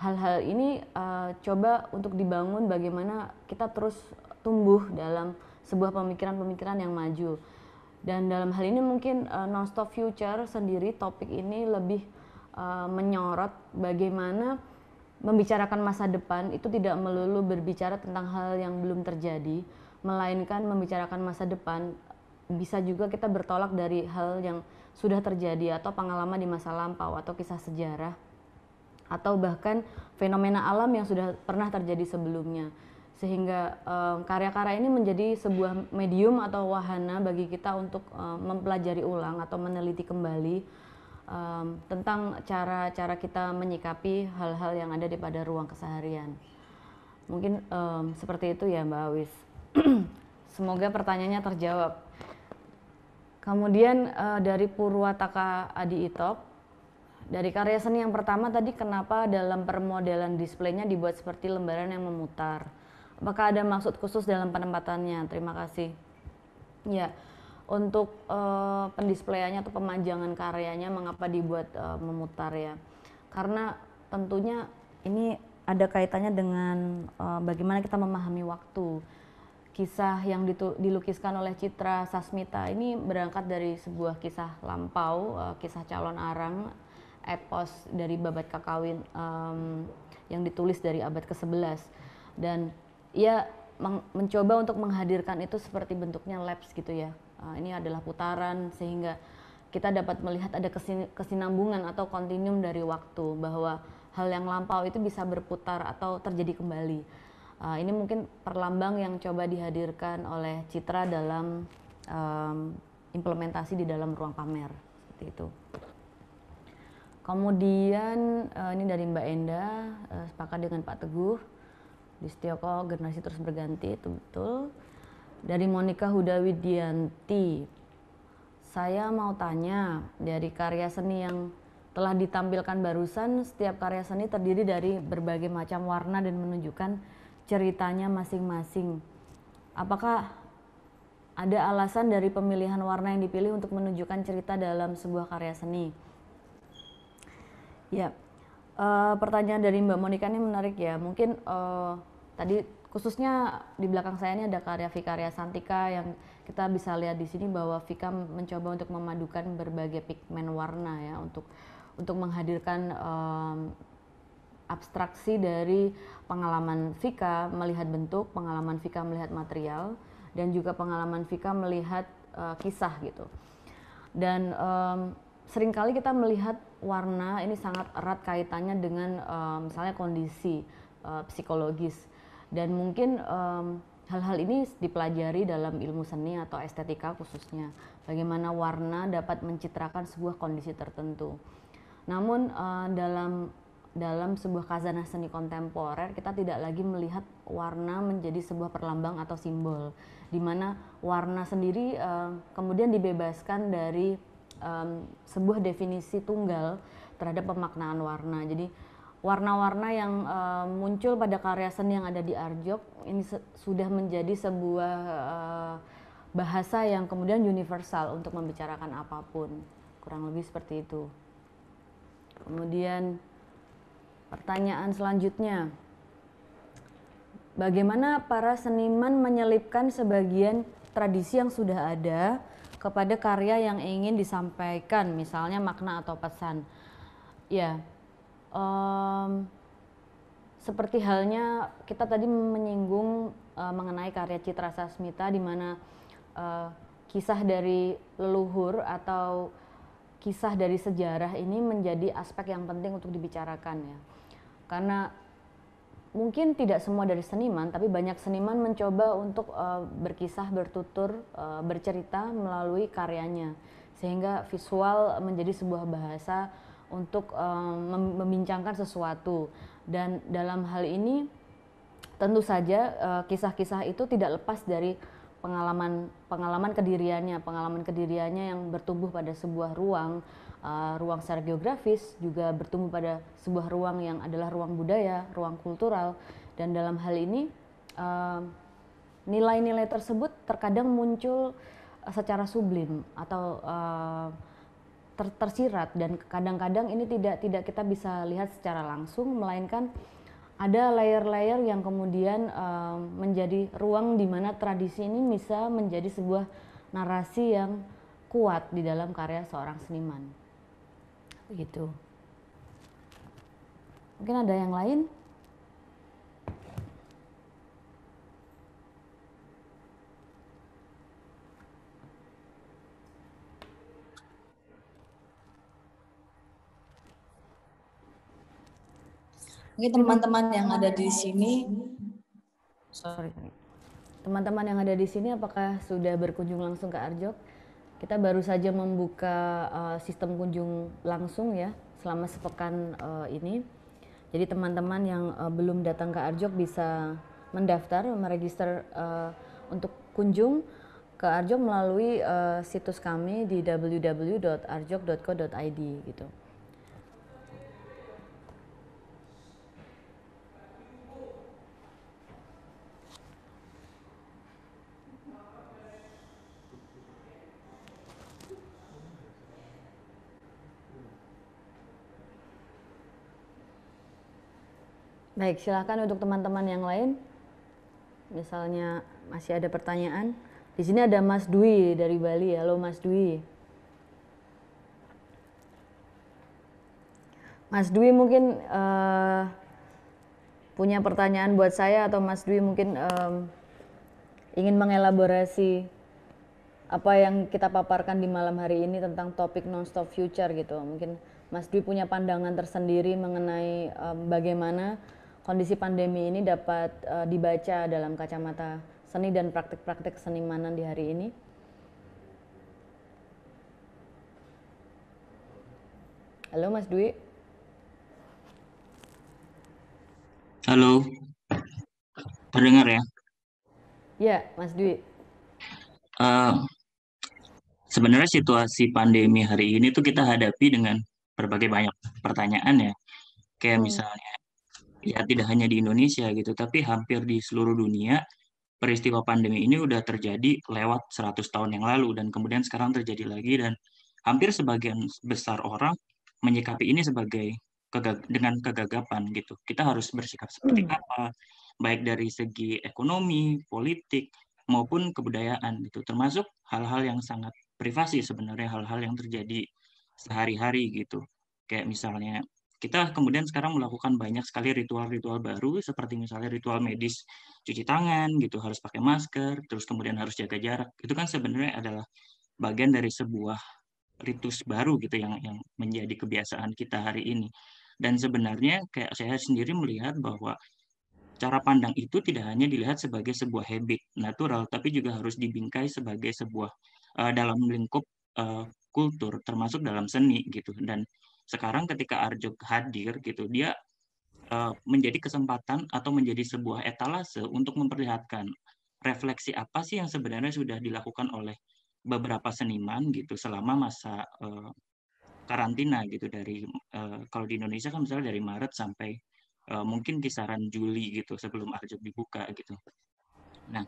A: hal-hal ini uh, coba untuk dibangun bagaimana kita terus tumbuh dalam sebuah pemikiran-pemikiran yang maju. Dan dalam hal ini mungkin uh, Nonstop Future sendiri topik ini lebih uh, menyorot bagaimana membicarakan masa depan itu tidak melulu berbicara tentang hal yang belum terjadi, melainkan membicarakan masa depan bisa juga kita bertolak dari hal yang sudah terjadi atau pengalaman di masa lampau atau kisah sejarah atau bahkan fenomena alam yang sudah pernah terjadi sebelumnya sehingga karya-karya ini menjadi sebuah medium atau wahana bagi kita untuk mempelajari ulang atau meneliti kembali tentang cara-cara kita menyikapi hal-hal yang ada di pada ruang keseharian mungkin um, seperti itu ya Mbak Awis semoga pertanyaannya terjawab kemudian uh, dari Purwataka Adi Itop dari karya seni yang pertama tadi kenapa dalam permodelan displaynya dibuat seperti lembaran yang memutar? Apakah ada maksud khusus dalam penempatannya? Terima kasih. Ya, untuk uh, eh, pendisplayannya atau pemanjangan karyanya mengapa dibuat uh, memutar ya? Karena tentunya ini ada kaitannya dengan uh, bagaimana kita memahami waktu. Kisah yang dilukiskan oleh Citra Sasmita ini berangkat dari sebuah kisah lampau, kisah calon arang epos dari Babat Kakawin um, yang ditulis dari abad ke-11 dan ia mencoba untuk menghadirkan itu seperti bentuknya laps gitu ya. Uh, ini adalah putaran sehingga kita dapat melihat ada kesin kesinambungan atau kontinum dari waktu bahwa hal yang lampau itu bisa berputar atau terjadi kembali. Uh, ini mungkin perlambang yang coba dihadirkan oleh Citra dalam um, implementasi di dalam ruang pamer seperti itu. Kemudian uh, ini dari Mbak Enda uh, sepakat dengan Pak Teguh di Setioko generasi terus berganti itu betul. Dari Monica Hudawidianti, saya mau tanya dari karya seni yang telah ditampilkan barusan, setiap karya seni terdiri dari berbagai macam warna dan menunjukkan ceritanya masing-masing. Apakah ada alasan dari pemilihan warna yang dipilih untuk menunjukkan cerita dalam sebuah karya seni? Ya, uh, pertanyaan dari Mbak Monika ini menarik ya. Mungkin uh, tadi khususnya di belakang saya ini ada karya Vikarya Santika yang kita bisa lihat di sini bahwa Vika mencoba untuk memadukan berbagai pigmen warna ya untuk untuk menghadirkan um, abstraksi dari pengalaman Vika melihat bentuk, pengalaman Vika melihat material, dan juga pengalaman Vika melihat uh, kisah gitu. Dan um, seringkali kita melihat warna ini sangat erat kaitannya dengan um, misalnya kondisi uh, psikologis dan mungkin um, hal-hal ini dipelajari dalam ilmu seni atau estetika khususnya bagaimana warna dapat mencitrakan sebuah kondisi tertentu. Namun eh, dalam dalam sebuah kazanah seni kontemporer kita tidak lagi melihat warna menjadi sebuah perlambang atau simbol di mana warna sendiri kemudian dibebaskan dari um, sebuah definisi tunggal terhadap pemaknaan warna. Jadi warna-warna yang uh, muncul pada karya seni yang ada di Arjok ini sudah menjadi sebuah uh, bahasa yang kemudian universal untuk membicarakan apapun. Kurang lebih seperti itu. Kemudian pertanyaan selanjutnya. Bagaimana para seniman menyelipkan sebagian tradisi yang sudah ada kepada karya yang ingin disampaikan, misalnya makna atau pesan. Ya, um, seperti halnya kita tadi menyinggung uh, mengenai karya Citra Sasmita, di mana uh, kisah dari leluhur atau kisah dari sejarah ini menjadi aspek yang penting untuk dibicarakan ya, karena mungkin tidak semua dari seniman, tapi banyak seniman mencoba untuk uh, berkisah, bertutur, uh, bercerita melalui karyanya, sehingga visual menjadi sebuah bahasa untuk um, membincangkan sesuatu. Dan dalam hal ini, tentu saja kisah-kisah uh, itu tidak lepas dari pengalaman pengalaman kediriannya, pengalaman kediriannya yang bertumbuh pada sebuah ruang Eh, ruang secara geografis juga bertumbuh pada sebuah ruang yang adalah ruang budaya, ruang kultural, dan dalam hal ini eh, nilai-nilai uh, tersebut terkadang muncul eh, secara sublim atau uh, ter tersirat dan kadang-kadang ini tidak tidak kita bisa lihat secara langsung melainkan ada layer-layer yang kemudian uh, menjadi ruang di mana tradisi ini bisa menjadi sebuah narasi yang kuat di dalam karya seorang seniman gitu mungkin ada yang lain
C: Mungkin teman-teman yang ada di sini, sorry,
A: teman-teman yang ada di sini apakah sudah berkunjung langsung ke Arjok? Kita baru saja membuka uh, sistem kunjung langsung ya selama sepekan uh, ini. Jadi teman-teman yang uh, belum datang ke Arjok bisa mendaftar, meregister uh, untuk kunjung ke Arjok melalui uh, situs kami di www.arjok.co.id gitu. Baik, silahkan untuk teman-teman yang lain. Misalnya masih ada pertanyaan. Di sini ada Mas Dwi dari Bali. Halo Mas Dwi. Mas Dwi mungkin uh, punya pertanyaan buat saya atau Mas Dwi mungkin um, ingin mengelaborasi apa yang kita paparkan di malam hari ini tentang topik non-stop future gitu. Mungkin Mas Dwi punya pandangan tersendiri mengenai um, bagaimana kondisi pandemi ini dapat uh, dibaca dalam kacamata seni dan praktik-praktik senimanan di hari ini? Halo Mas Dwi.
C: Halo. Terdengar ya?
A: Ya, Mas Dwi.
C: Uh, sebenarnya situasi pandemi hari ini tuh kita hadapi dengan berbagai banyak pertanyaan ya. Kayak hmm. misalnya ya tidak hanya di Indonesia gitu, tapi hampir di seluruh dunia peristiwa pandemi ini udah terjadi lewat 100 tahun yang lalu dan kemudian sekarang terjadi lagi dan hampir sebagian besar orang menyikapi ini sebagai kegag dengan kegagapan gitu. Kita harus bersikap seperti hmm. apa baik dari segi ekonomi, politik maupun kebudayaan gitu. Termasuk hal-hal yang sangat privasi sebenarnya hal-hal yang terjadi sehari-hari gitu. Kayak misalnya kita kemudian sekarang melakukan banyak sekali ritual-ritual baru seperti misalnya ritual medis cuci tangan gitu harus pakai masker terus kemudian harus jaga jarak itu kan sebenarnya adalah bagian dari sebuah ritus baru gitu yang yang menjadi kebiasaan kita hari ini dan sebenarnya kayak saya sendiri melihat bahwa cara pandang itu tidak hanya dilihat sebagai sebuah habit natural tapi juga harus dibingkai sebagai sebuah uh, dalam lingkup uh, kultur termasuk dalam seni gitu dan sekarang ketika Arjo hadir gitu dia uh, menjadi kesempatan atau menjadi sebuah etalase untuk memperlihatkan refleksi apa sih yang sebenarnya sudah dilakukan oleh beberapa seniman gitu selama masa uh, karantina gitu dari uh, kalau di Indonesia kan misalnya dari Maret sampai uh, mungkin kisaran Juli gitu sebelum Arjo dibuka gitu. Nah,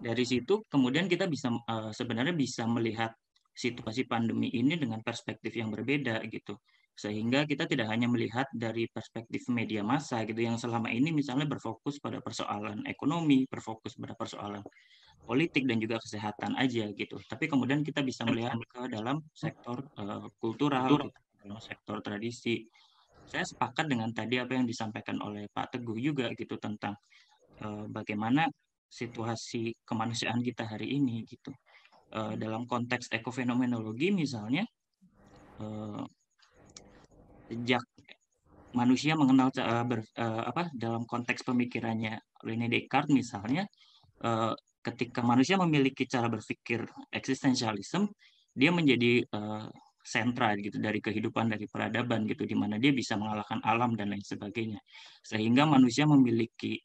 C: dari situ kemudian kita bisa uh, sebenarnya bisa melihat situasi pandemi ini dengan perspektif yang berbeda gitu sehingga kita tidak hanya melihat dari perspektif media massa gitu yang selama ini misalnya berfokus pada persoalan ekonomi, berfokus pada persoalan politik dan juga kesehatan aja gitu. Tapi kemudian kita bisa melihat ke dalam sektor uh, kultural, gitu, sektor tradisi. Saya sepakat dengan tadi apa yang disampaikan oleh Pak Teguh juga gitu tentang uh, bagaimana situasi kemanusiaan kita hari ini gitu. Eh, dalam konteks ekofenomenologi misalnya sejak eh, manusia mengenal uh, ber, apa dalam konteks pemikirannya Rene Descartes misalnya ketika manusia memiliki cara berpikir eksistensialisme dia menjadi uh, sentra gitu dari kehidupan dari peradaban gitu di mana dia bisa mengalahkan alam dan lain sebagainya sehingga manusia memiliki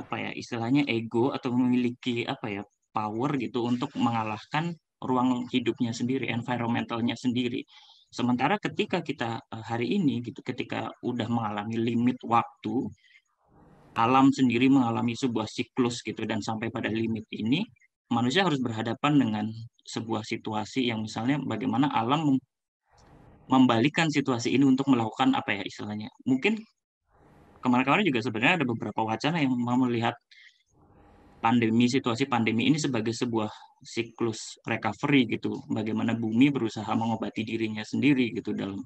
C: apa ya istilahnya ego atau memiliki apa ya power gitu untuk mengalahkan ruang hidupnya sendiri, environmentalnya sendiri. Sementara ketika kita eh, hari ini gitu, ketika udah mengalami limit waktu, alam sendiri mengalami sebuah siklus gitu dan sampai pada limit ini manusia harus berhadapan dengan sebuah situasi yang misalnya bagaimana alam membalikan situasi ini untuk melakukan apa ya istilahnya mungkin kemarin-kemarin juga sebenarnya ada beberapa wacana yang mau melihat pandemi situasi pandemi ini sebagai sebuah siklus recovery gitu bagaimana bumi berusaha mengobati dirinya sendiri gitu dalam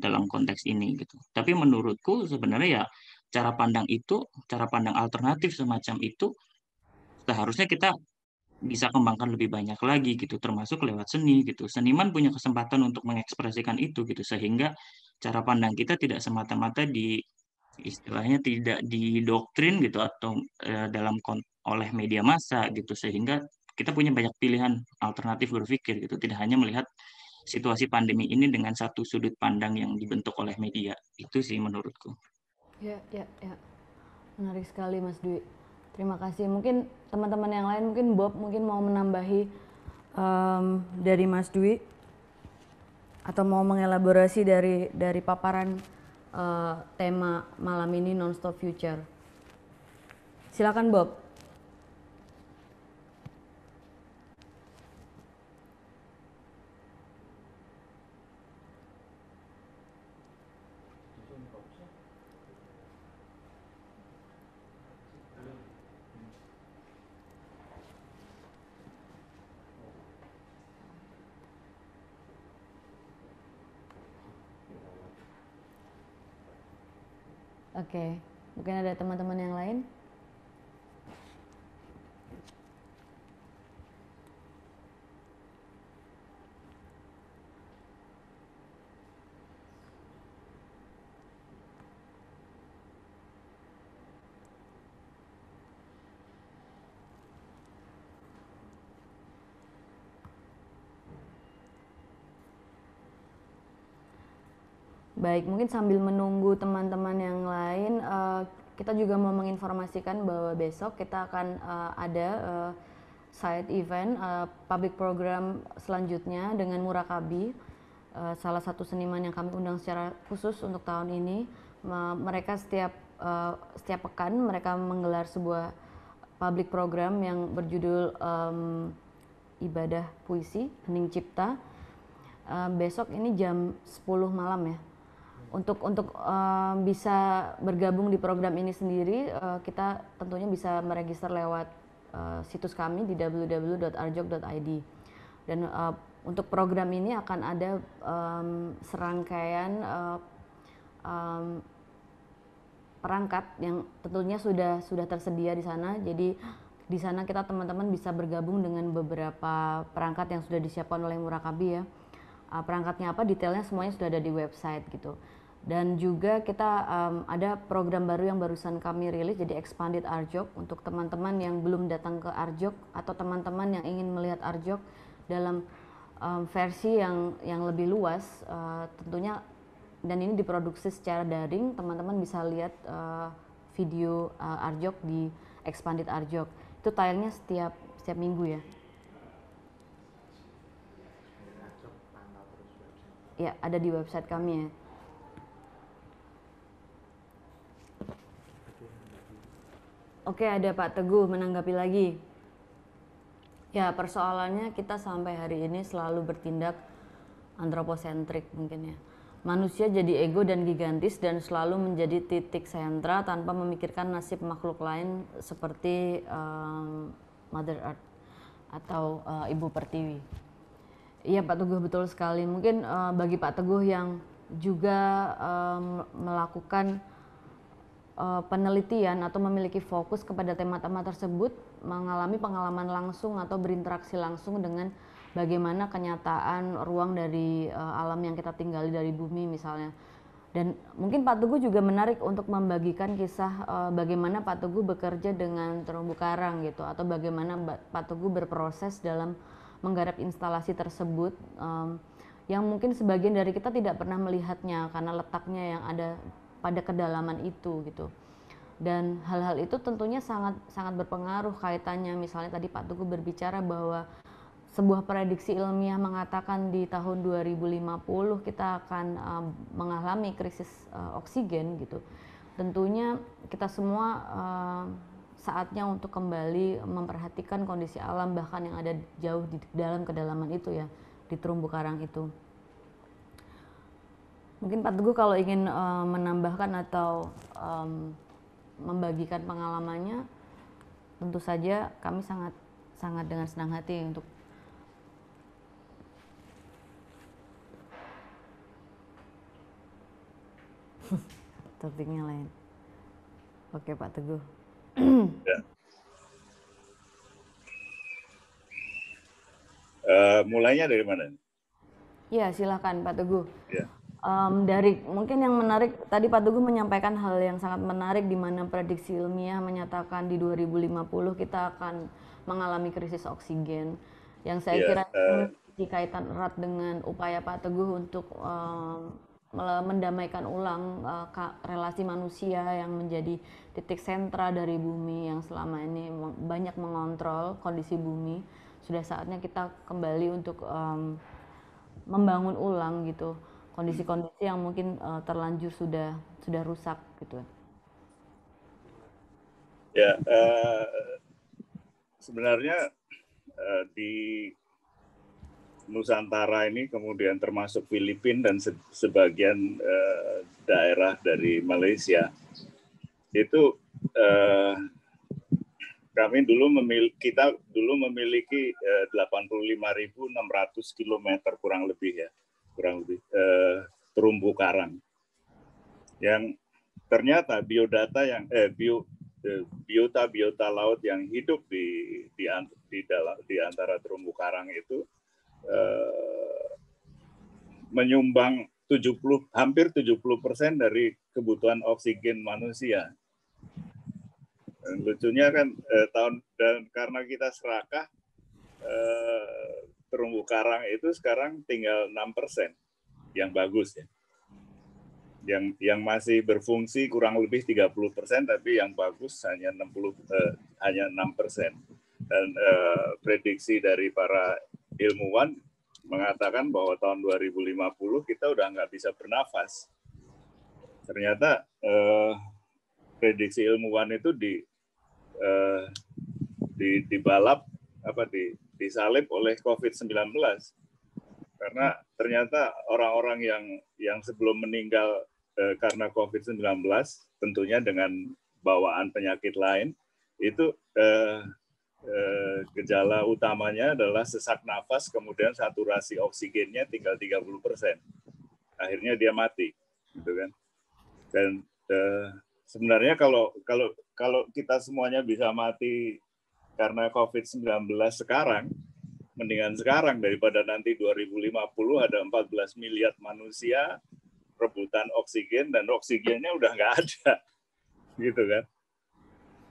C: dalam konteks ini gitu tapi menurutku sebenarnya ya cara pandang itu cara pandang alternatif semacam itu seharusnya kita bisa kembangkan lebih banyak lagi gitu termasuk lewat seni gitu seniman punya kesempatan untuk mengekspresikan itu gitu sehingga cara pandang kita tidak semata-mata di istilahnya tidak didoktrin gitu atau eh, dalam oleh media massa gitu sehingga kita punya banyak pilihan alternatif berpikir gitu tidak hanya melihat situasi pandemi ini dengan satu sudut pandang yang dibentuk oleh media itu sih menurutku
A: ya ya ya menarik sekali Mas Dwi terima kasih mungkin teman-teman yang lain mungkin Bob mungkin mau menambahi um, dari Mas Dwi atau mau mengelaborasi dari dari paparan uh, tema malam ini nonstop future silakan Bob baik mungkin sambil menunggu teman-teman yang lain uh, kita juga mau menginformasikan bahwa besok kita akan uh, ada uh, side event uh, public program selanjutnya dengan Murakabi uh, salah satu seniman yang kami undang secara khusus untuk tahun ini uh, mereka setiap uh, setiap pekan mereka menggelar sebuah public program yang berjudul um, ibadah puisi hening cipta uh, besok ini jam 10 malam ya untuk untuk um, bisa bergabung di program ini sendiri uh, kita tentunya bisa meregister lewat uh, situs kami di www.arjok.id dan uh, untuk program ini akan ada um, serangkaian uh, um, perangkat yang tentunya sudah sudah tersedia di sana jadi di sana kita teman-teman bisa bergabung dengan beberapa perangkat yang sudah disiapkan oleh Murakabi ya perangkatnya apa detailnya semuanya sudah ada di website gitu dan juga kita um, ada program baru yang barusan kami rilis jadi expanded Arjok untuk teman-teman yang belum datang ke Arjok atau teman-teman yang ingin melihat Arjok dalam um, versi yang yang lebih luas uh, tentunya dan ini diproduksi secara daring teman-teman bisa lihat uh, video uh, eh, Arjok di expanded Arjok itu tayangnya setiap setiap minggu ya ya ada di website kami ya Oke, ada Pak Teguh menanggapi lagi. Ya, persoalannya kita sampai hari ini selalu bertindak antroposentrik mungkin ya. Manusia jadi ego dan gigantis dan selalu menjadi titik sentra tanpa memikirkan nasib makhluk lain seperti um, Mother Earth atau uh, Ibu Pertiwi. Iya Pak Teguh betul sekali. Mungkin uh, bagi Pak Teguh yang juga um, melakukan Eh, penelitian atau memiliki fokus kepada tema-tema tersebut mengalami pengalaman langsung atau berinteraksi langsung dengan bagaimana kenyataan ruang dari uh, alam yang kita tinggali dari bumi misalnya. Dan mungkin Pak Teguh juga menarik untuk membagikan kisah uh, bagaimana Pak Teguh bekerja dengan terumbu karang gitu atau bagaimana Pak Teguh berproses dalam menggarap instalasi tersebut um, yang mungkin sebagian dari kita tidak pernah melihatnya karena letaknya yang ada pada kedalaman itu gitu dan hal-hal itu tentunya sangat sangat berpengaruh kaitannya misalnya tadi Pak Tugu berbicara bahwa sebuah prediksi ilmiah mengatakan di tahun 2050 kita akan uh, mengalami krisis uh, oksigen gitu tentunya kita semua uh, saatnya untuk kembali memperhatikan kondisi alam bahkan yang ada jauh di dalam kedalaman itu ya di terumbu karang itu Mungkin Pak Teguh kalau ingin uh, menambahkan atau um, membagikan pengalamannya, tentu saja kami sangat sangat dengan senang hati untuk topiknya lain. Oke Pak Teguh.
B: uh, mulainya dari mana?
A: Ya silakan Pak Teguh. Ya um, dari mungkin yang menarik tadi Pak Teguh menyampaikan hal yang sangat menarik di mana prediksi ilmiah menyatakan di 2050 kita akan mengalami krisis oksigen yang saya yeah, kira uh, eh, dikaitan erat dengan upaya Pak Teguh untuk um, mendamaikan ulang uh, relasi manusia yang menjadi titik sentra dari bumi yang selama ini banyak mengontrol kondisi bumi sudah saatnya kita kembali untuk um, membangun ulang gitu kondisi-kondisi yang mungkin uh, terlanjur sudah sudah rusak gitu
B: ya uh, sebenarnya uh, di Nusantara ini kemudian termasuk Filipina dan se sebagian uh, daerah dari Malaysia itu uh, kami dulu memiliki kita dulu memiliki uh, 85.600 km kurang lebih ya kurang lebih eh, terumbu karang yang ternyata biodata yang eh, bio eh, biota biota laut yang hidup di di di, dalam, di antara terumbu karang itu eh, menyumbang 70 hampir 70 persen dari kebutuhan oksigen manusia. Dan lucunya kan eh, tahun dan karena kita serakah eh, terumbu karang itu sekarang tinggal 6% yang bagus ya. Yang yang masih berfungsi kurang lebih 30% tapi yang bagus hanya 60 eh, hanya 6% dan eh, prediksi dari para ilmuwan mengatakan bahwa tahun 2050 kita udah nggak bisa bernafas. Ternyata eh, prediksi ilmuwan itu di eh, di dibalap apa di disalib oleh COVID-19 karena ternyata orang-orang yang yang sebelum meninggal eh, karena COVID-19 tentunya dengan bawaan penyakit lain itu eh, eh, gejala utamanya adalah sesak nafas kemudian saturasi oksigennya tinggal 30 persen akhirnya dia mati gitu kan dan eh, sebenarnya kalau kalau kalau kita semuanya bisa mati karena COVID-19 sekarang, mendingan sekarang daripada nanti 2050 ada 14 miliar manusia rebutan oksigen dan oksigennya udah nggak ada, gitu kan?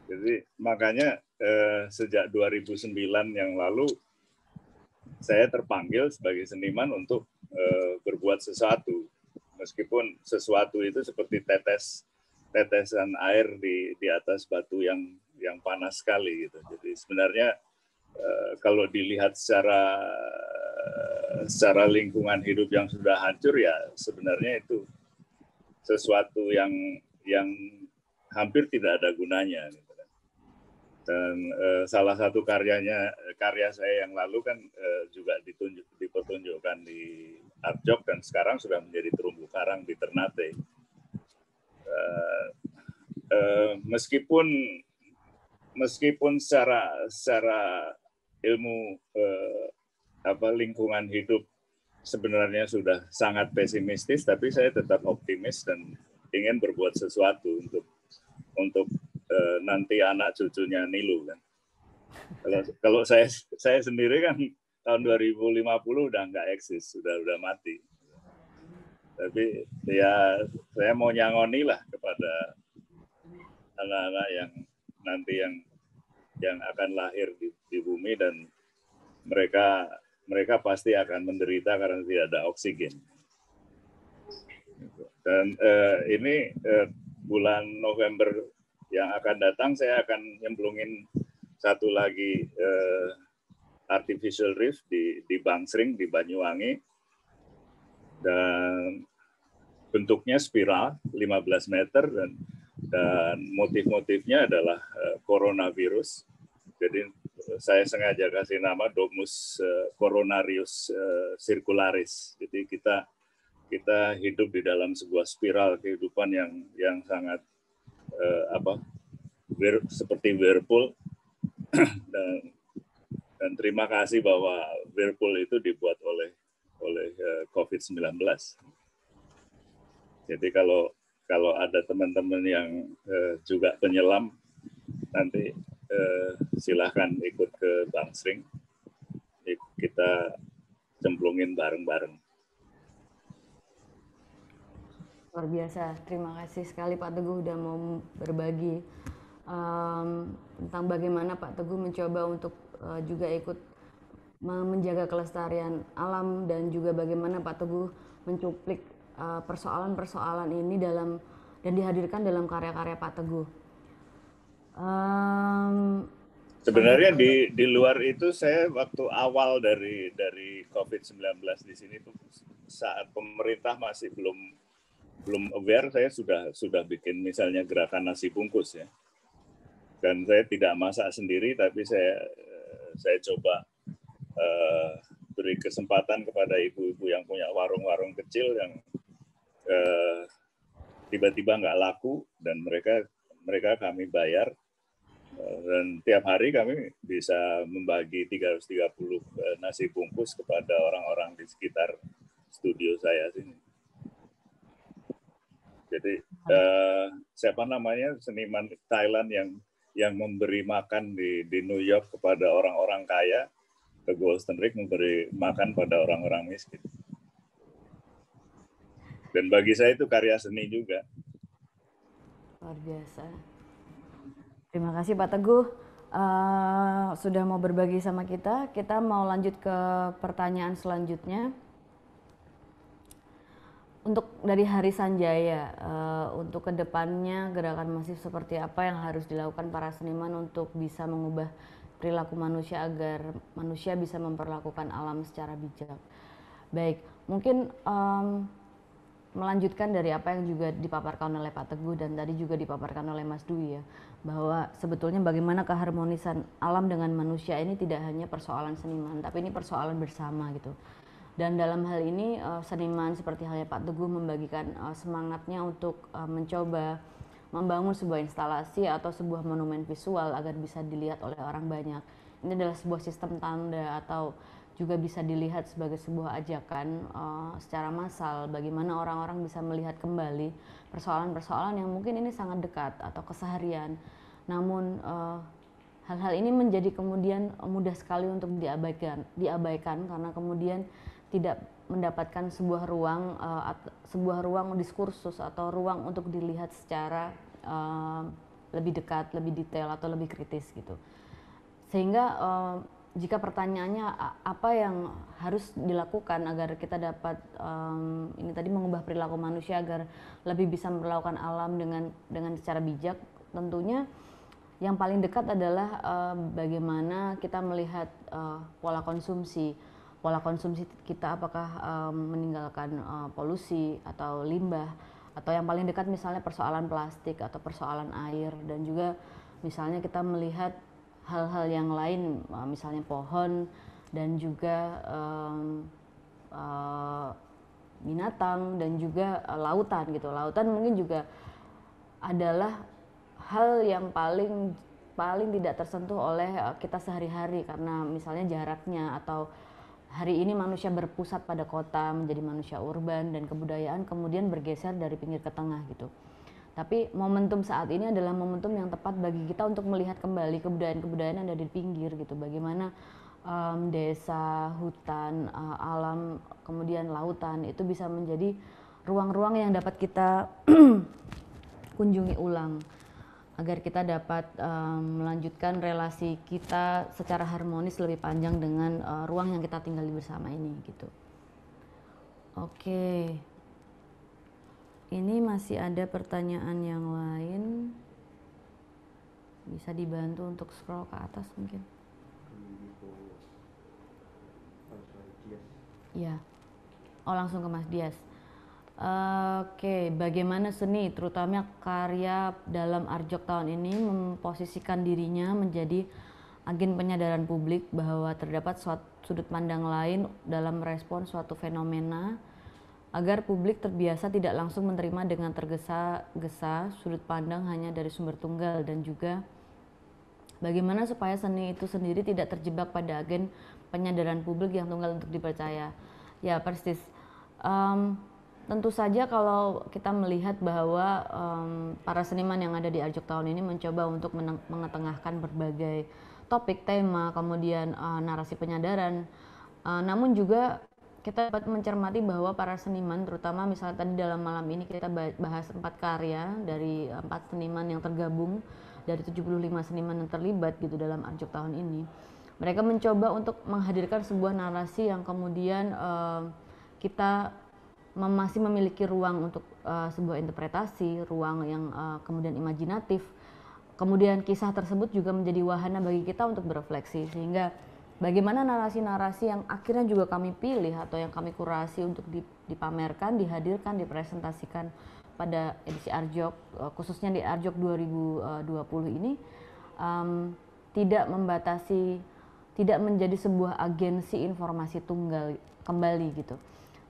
B: Jadi makanya eh, sejak 2009 yang lalu saya terpanggil sebagai seniman untuk eh, berbuat sesuatu, meskipun sesuatu itu seperti tetes tetesan air di di atas batu yang yang panas sekali gitu. Jadi sebenarnya eh, kalau dilihat secara secara lingkungan hidup yang sudah hancur ya sebenarnya itu sesuatu yang yang hampir tidak ada gunanya gitu kan. Dan eh, salah satu karyanya karya saya yang lalu kan eh, juga ditunjuk dipertunjukkan di Arjok dan sekarang sudah menjadi terumbu karang di Ternate. meskipun meskipun secara secara ilmu eh, apa lingkungan hidup sebenarnya sudah sangat pesimistis tapi saya tetap optimis dan ingin berbuat sesuatu untuk untuk eh, nanti anak cucunya Nilu kan. Kalau kalau saya saya sendiri kan tahun 2050 udah nggak eksis, sudah udah mati. Tapi ya saya mau nyangoni lah kepada anak-anak yang nanti yang yang akan lahir di, di bumi dan mereka mereka pasti akan menderita karena tidak ada oksigen. Dan eh, ini eh, bulan November yang akan datang saya akan nyemplungin satu lagi eh, artificial reef di di Bangsering di Banyuwangi dan bentuknya spiral 15 meter dan dan motif-motifnya adalah eh, coronavirus. Jadi saya sengaja kasih nama Domus eh, Coronarius eh, Circularis. Jadi kita kita hidup di dalam sebuah spiral kehidupan yang yang sangat eh, apa seperti whirlpool dan dan terima kasih bahwa whirlpool itu dibuat oleh oleh eh, COVID-19. Jadi kalau kalau ada teman-teman yang eh, juga penyelam nanti eh, silahkan ikut ke Bang Sring kita cemplungin bareng-bareng
A: luar biasa terima kasih sekali Pak Teguh sudah mau berbagi um, tentang bagaimana Pak Teguh mencoba untuk uh, juga ikut menjaga kelestarian alam dan juga bagaimana Pak Teguh mencuplik Eh, persoalan-persoalan uh, ini dalam dan dihadirkan dalam karya-karya Pak Teguh. Um,
B: Sebenarnya di di luar itu saya waktu awal dari dari COVID-19 di sini tuh saat pemerintah masih belum belum aware saya sudah sudah bikin misalnya gerakan nasi bungkus ya. Dan saya tidak masak sendiri tapi saya eh, saya coba uh, beri kesempatan kepada ibu-ibu yang punya warung-warung kecil yang tiba-tiba nggak laku dan mereka mereka kami bayar eh, dan tiap hari kami bisa membagi 330 eh, nasi bungkus kepada orang-orang di sekitar studio saya sini. Jadi eh, siapa namanya seniman Thailand yang yang memberi makan di, di New York kepada orang-orang kaya, ke Golden Rick memberi makan pada orang-orang miskin. Dan bagi saya itu karya seni juga.
A: Luar biasa. Terima kasih Pak Teguh uh, sudah mau berbagi sama kita. Kita mau lanjut ke pertanyaan selanjutnya. Untuk dari Hari Sanjaya, uh, untuk kedepannya gerakan masif seperti apa yang harus dilakukan para seniman untuk bisa mengubah perilaku manusia agar manusia bisa memperlakukan alam secara bijak. Baik, mungkin um, melanjutkan dari apa yang juga dipaparkan oleh Pak Teguh dan tadi juga dipaparkan oleh Mas Dwi ya bahwa sebetulnya bagaimana keharmonisan alam dengan manusia ini tidak hanya persoalan seniman tapi ini persoalan bersama gitu dan dalam hal ini eh, seniman seperti halnya Pak Teguh membagikan eh, semangatnya untuk eh, mencoba membangun sebuah instalasi atau sebuah monumen visual agar bisa dilihat oleh orang banyak ini adalah sebuah sistem tanda atau juga bisa dilihat sebagai sebuah ajakan uh, secara massal bagaimana orang-orang bisa melihat kembali persoalan-persoalan yang mungkin ini sangat dekat atau keseharian namun hal eh, hal-hal ini menjadi kemudian eh, mudah sekali untuk diabaikan diabaikan karena kemudian tidak mendapatkan sebuah ruang uh, sebuah ruang diskursus atau ruang untuk dilihat secara uh, lebih dekat lebih detail atau lebih kritis gitu sehingga uh, jika pertanyaannya apa yang harus dilakukan agar kita dapat um, ini tadi mengubah perilaku manusia agar lebih bisa melakukan alam dengan dengan secara bijak tentunya yang paling dekat adalah uh, bagaimana kita melihat uh, pola konsumsi pola konsumsi kita apakah um, meninggalkan uh, polusi atau limbah atau yang paling dekat misalnya persoalan plastik atau persoalan air dan juga misalnya kita melihat hal-hal yang lain eh, misalnya pohon dan juga um, uh, binatang dan juga uh, lautan gitu lautan mungkin juga adalah hal yang paling paling tidak tersentuh oleh kita sehari-hari karena misalnya jaraknya atau hari ini manusia berpusat pada kota menjadi manusia urban dan kebudayaan kemudian bergeser dari pinggir ke tengah gitu. Tapi momentum saat ini adalah momentum yang tepat bagi kita untuk melihat kembali kebudayaan-kebudayaan yang ada di pinggir gitu. Bagaimana um, desa, hutan, uh, alam, kemudian lautan itu bisa menjadi ruang-ruang yang dapat kita kunjungi ulang agar kita dapat um, melanjutkan relasi kita secara harmonis lebih panjang dengan uh, ruang yang kita tinggali bersama ini gitu. Oke. Okay ini masih ada pertanyaan yang lain bisa dibantu untuk scroll ke atas mungkin ya oh langsung ke Mas Dias Oke, okay. bagaimana seni, terutama karya dalam Arjok tahun ini, memposisikan dirinya menjadi agen penyadaran publik bahwa terdapat suatu sudut pandang lain dalam respon suatu fenomena agar publik terbiasa tidak langsung menerima dengan tergesa-gesa sudut pandang hanya dari sumber tunggal dan juga bagaimana supaya seni itu sendiri tidak terjebak pada agen penyadaran publik yang tunggal untuk dipercaya. Ya persis. Um, tentu saja kalau kita melihat bahwa um, para seniman yang ada di Arjok tahun ini mencoba untuk mengetengahkan berbagai topik, tema, kemudian uh, narasi penyadaran. Uh, namun juga kita dapat mencermati bahwa para seniman terutama misalnya tadi dalam malam ini kita bahas empat karya dari empat seniman yang tergabung dari 75 seniman yang terlibat gitu dalam Arjok tahun ini mereka mencoba untuk menghadirkan sebuah narasi yang kemudian uh, kita masih memiliki ruang untuk uh, sebuah interpretasi ruang yang uh, kemudian imajinatif kemudian kisah tersebut juga menjadi wahana bagi kita untuk berefleksi sehingga bagaimana narasi-narasi yang akhirnya juga kami pilih atau yang kami kurasi untuk dipamerkan, dihadirkan, dipresentasikan pada edisi Arjok eh, khususnya di Arjok 2020 eh, ini um, tidak membatasi tidak menjadi sebuah agensi informasi tunggal kembali gitu.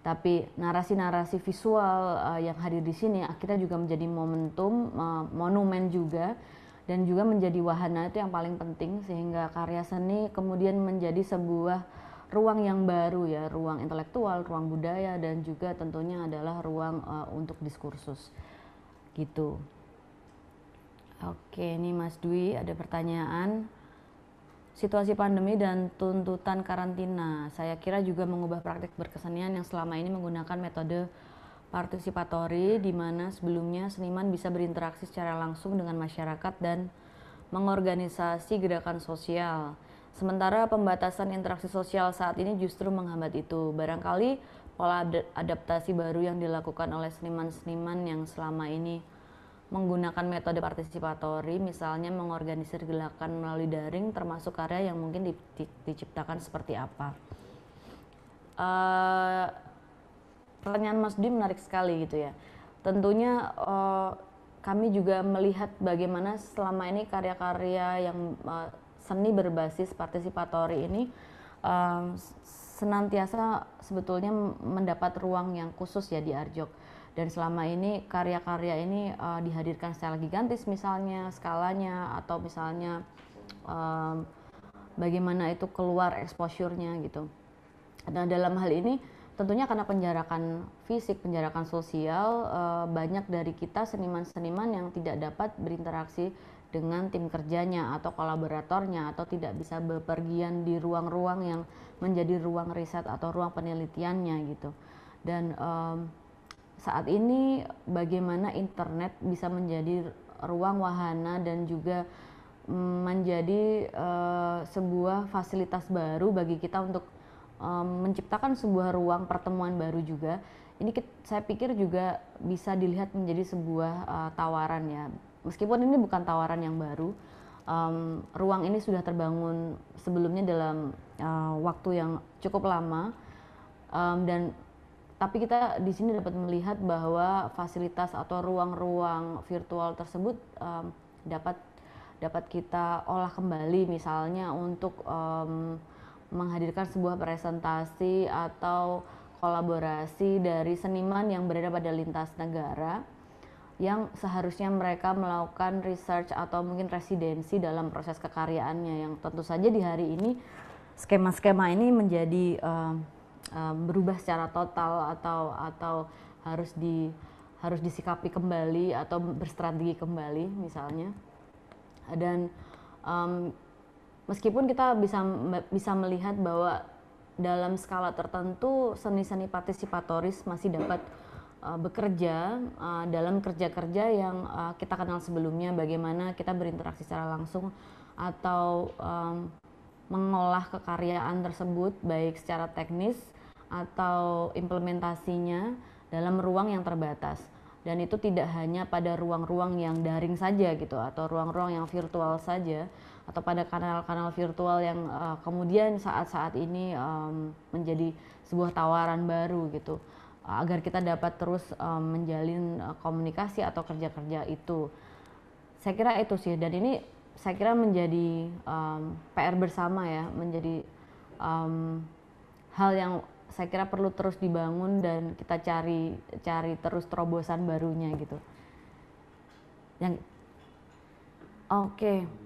A: Tapi narasi-narasi visual uh, yang hadir di sini akhirnya juga menjadi momentum uh, monumen juga dan juga menjadi wahana itu yang paling penting sehingga karya seni kemudian menjadi sebuah ruang yang baru ya, ruang intelektual, ruang budaya dan juga tentunya adalah ruang uh, untuk diskursus. Gitu. Oke, ini Mas Dwi ada pertanyaan situasi pandemi dan tuntutan karantina. Saya kira juga mengubah praktik berkesenian yang selama ini menggunakan metode partisipatori di mana sebelumnya seniman bisa berinteraksi secara langsung dengan masyarakat dan mengorganisasi gerakan sosial. Sementara pembatasan interaksi sosial saat ini justru menghambat itu. Barangkali pola adaptasi baru yang dilakukan oleh seniman-seniman yang selama ini menggunakan metode partisipatori, misalnya mengorganisir gerakan melalui daring, termasuk karya yang mungkin diciptakan seperti apa. Uh, pertanyaan Mas Dwi menarik sekali gitu ya. Tentunya uh, kami juga melihat bagaimana selama ini karya-karya yang uh, seni berbasis partisipatori ini uh, senantiasa sebetulnya mendapat ruang yang khusus ya di Arjok. Dan selama ini karya-karya ini uh, dihadirkan secara gigantis misalnya skalanya atau misalnya uh, bagaimana itu keluar exposure-nya gitu. Nah dalam hal ini tentunya karena penjarakan fisik, penjarakan sosial, eh, banyak dari kita seniman-seniman yang tidak dapat berinteraksi dengan tim kerjanya atau kolaboratornya atau tidak bisa bepergian di ruang-ruang yang menjadi ruang riset atau ruang penelitiannya gitu. Dan um, saat ini bagaimana internet bisa menjadi ruang wahana dan juga mm, menjadi uh, sebuah fasilitas baru bagi kita untuk um, menciptakan sebuah ruang pertemuan baru juga. Ini kita, saya pikir juga bisa dilihat menjadi sebuah uh, tawaran ya. Meskipun ini bukan tawaran yang baru, um, ruang ini sudah terbangun sebelumnya dalam uh, waktu yang cukup lama um, dan tapi kita di sini dapat melihat bahwa fasilitas atau ruang-ruang virtual tersebut um, dapat dapat kita olah kembali misalnya untuk um, menghadirkan sebuah presentasi atau kolaborasi dari seniman yang berada pada lintas negara yang seharusnya mereka melakukan research atau mungkin residensi dalam proses kekaryaannya yang tentu saja di hari ini skema-skema ini menjadi uh, uh, berubah secara total atau atau harus di harus disikapi kembali atau berstrategi kembali misalnya dan um, meskipun kita bisa bisa melihat bahwa dalam skala tertentu seni-seni partisipatoris masih dapat uh, bekerja uh, dalam kerja-kerja yang uh, kita kenal sebelumnya bagaimana kita berinteraksi secara langsung atau um, mengolah kekaryaan tersebut baik secara teknis atau implementasinya dalam ruang yang terbatas dan itu tidak hanya pada ruang-ruang yang daring saja gitu atau ruang-ruang yang virtual saja atau pada kanal-kanal virtual yang uh, kemudian saat-saat ini um, menjadi sebuah tawaran baru gitu eh, agar kita dapat terus um, menjalin eh, komunikasi atau kerja-kerja itu saya kira itu sih dan ini saya kira menjadi um, PR bersama ya menjadi um, hal yang saya kira perlu terus dibangun dan kita cari cari terus terobosan barunya gitu yang oke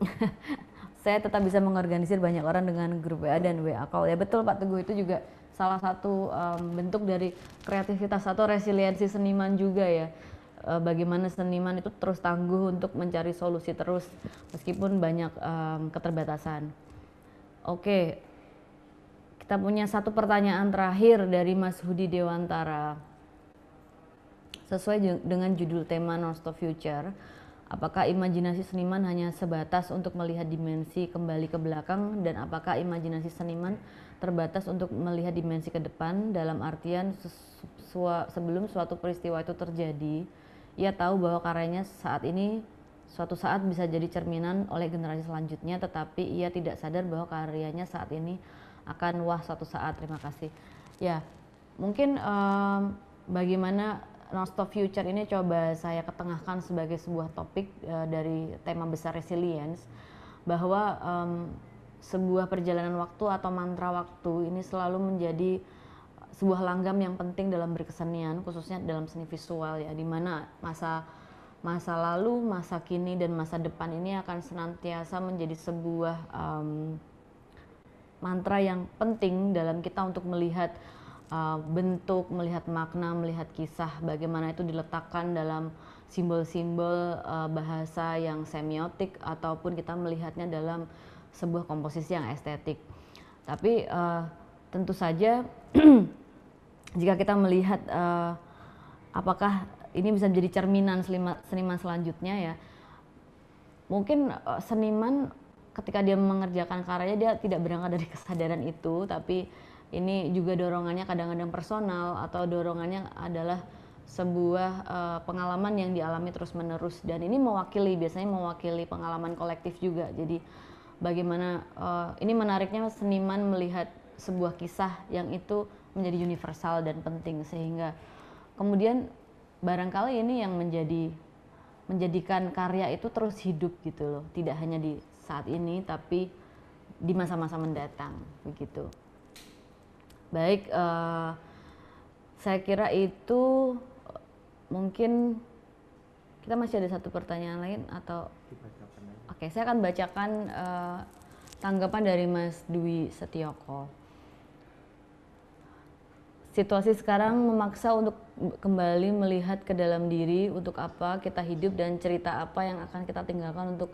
A: saya tetap bisa mengorganisir banyak orang dengan grup WA dan WA call. Ya betul Pak Teguh itu juga salah satu um, bentuk dari kreativitas atau resiliensi seniman juga ya. E, bagaimana seniman itu terus tangguh untuk mencari solusi terus meskipun banyak um, keterbatasan. Oke, kita punya satu pertanyaan terakhir dari Mas Hudi Dewantara. Sesuai dengan judul tema North Future, Apakah imajinasi seniman hanya sebatas untuk melihat dimensi kembali ke belakang dan apakah imajinasi seniman terbatas untuk melihat dimensi ke depan dalam artian sebelum suatu peristiwa itu terjadi, ia tahu bahwa karyanya saat ini suatu saat bisa jadi cerminan oleh generasi selanjutnya tetapi ia tidak sadar bahwa karyanya saat ini akan wah suatu saat. Terima kasih. Ya, mungkin um, bagaimana Nostop Future ini coba saya ketengahkan sebagai sebuah topik uh, dari tema besar resilience bahwa um, sebuah perjalanan waktu atau mantra waktu ini selalu menjadi sebuah langgam yang penting dalam berkesenian khususnya dalam seni visual ya di mana masa masa lalu, masa kini dan masa depan ini akan senantiasa menjadi sebuah um, mantra yang penting dalam kita untuk melihat uh, bentuk, melihat makna, melihat kisah, bagaimana itu diletakkan dalam simbol-simbol uh, bahasa yang semiotik ataupun kita melihatnya dalam sebuah komposisi yang estetik. Tapi uh, tentu saja jika kita melihat uh, apakah ini bisa menjadi cerminan seniman selanjutnya ya, mungkin uh, seniman ketika dia mengerjakan karyanya dia tidak berangkat dari kesadaran itu, tapi ini juga dorongannya kadang-kadang personal atau dorongannya adalah sebuah uh, pengalaman yang dialami terus-menerus dan ini mewakili biasanya mewakili pengalaman kolektif juga. Jadi bagaimana uh, ini menariknya seniman melihat sebuah kisah yang itu menjadi universal dan penting sehingga kemudian barangkali ini yang menjadi menjadikan karya itu terus hidup gitu loh, tidak hanya di saat ini tapi di masa-masa mendatang begitu baik uh, saya kira itu mungkin kita masih ada satu pertanyaan lain atau oke saya akan bacakan uh, tanggapan dari Mas Dwi Setioko situasi sekarang memaksa untuk kembali melihat ke dalam diri untuk apa kita hidup dan cerita apa yang akan kita tinggalkan untuk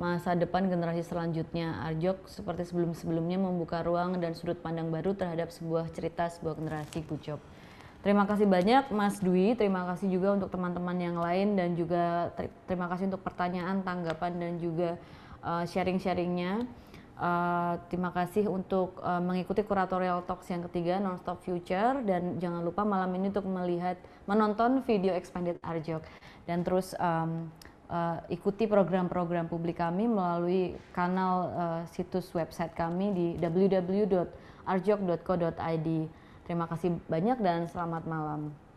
A: masa depan generasi selanjutnya. Arjok seperti sebelum-sebelumnya membuka ruang dan sudut pandang baru terhadap sebuah cerita sebuah generasi Good Terima kasih banyak Mas Dwi, terima kasih juga untuk teman-teman yang lain dan juga ter terima kasih untuk pertanyaan, tanggapan dan juga uh, sharing-sharingnya. Uh, terima kasih untuk uh, mengikuti kuratorial Talks yang ketiga Nonstop Future dan jangan lupa malam ini untuk melihat menonton video Expanded Arjok dan terus um, uh, ikuti program-program publik kami melalui kanal uh, situs website kami di www.arjok.co.id. Terima kasih banyak dan selamat malam.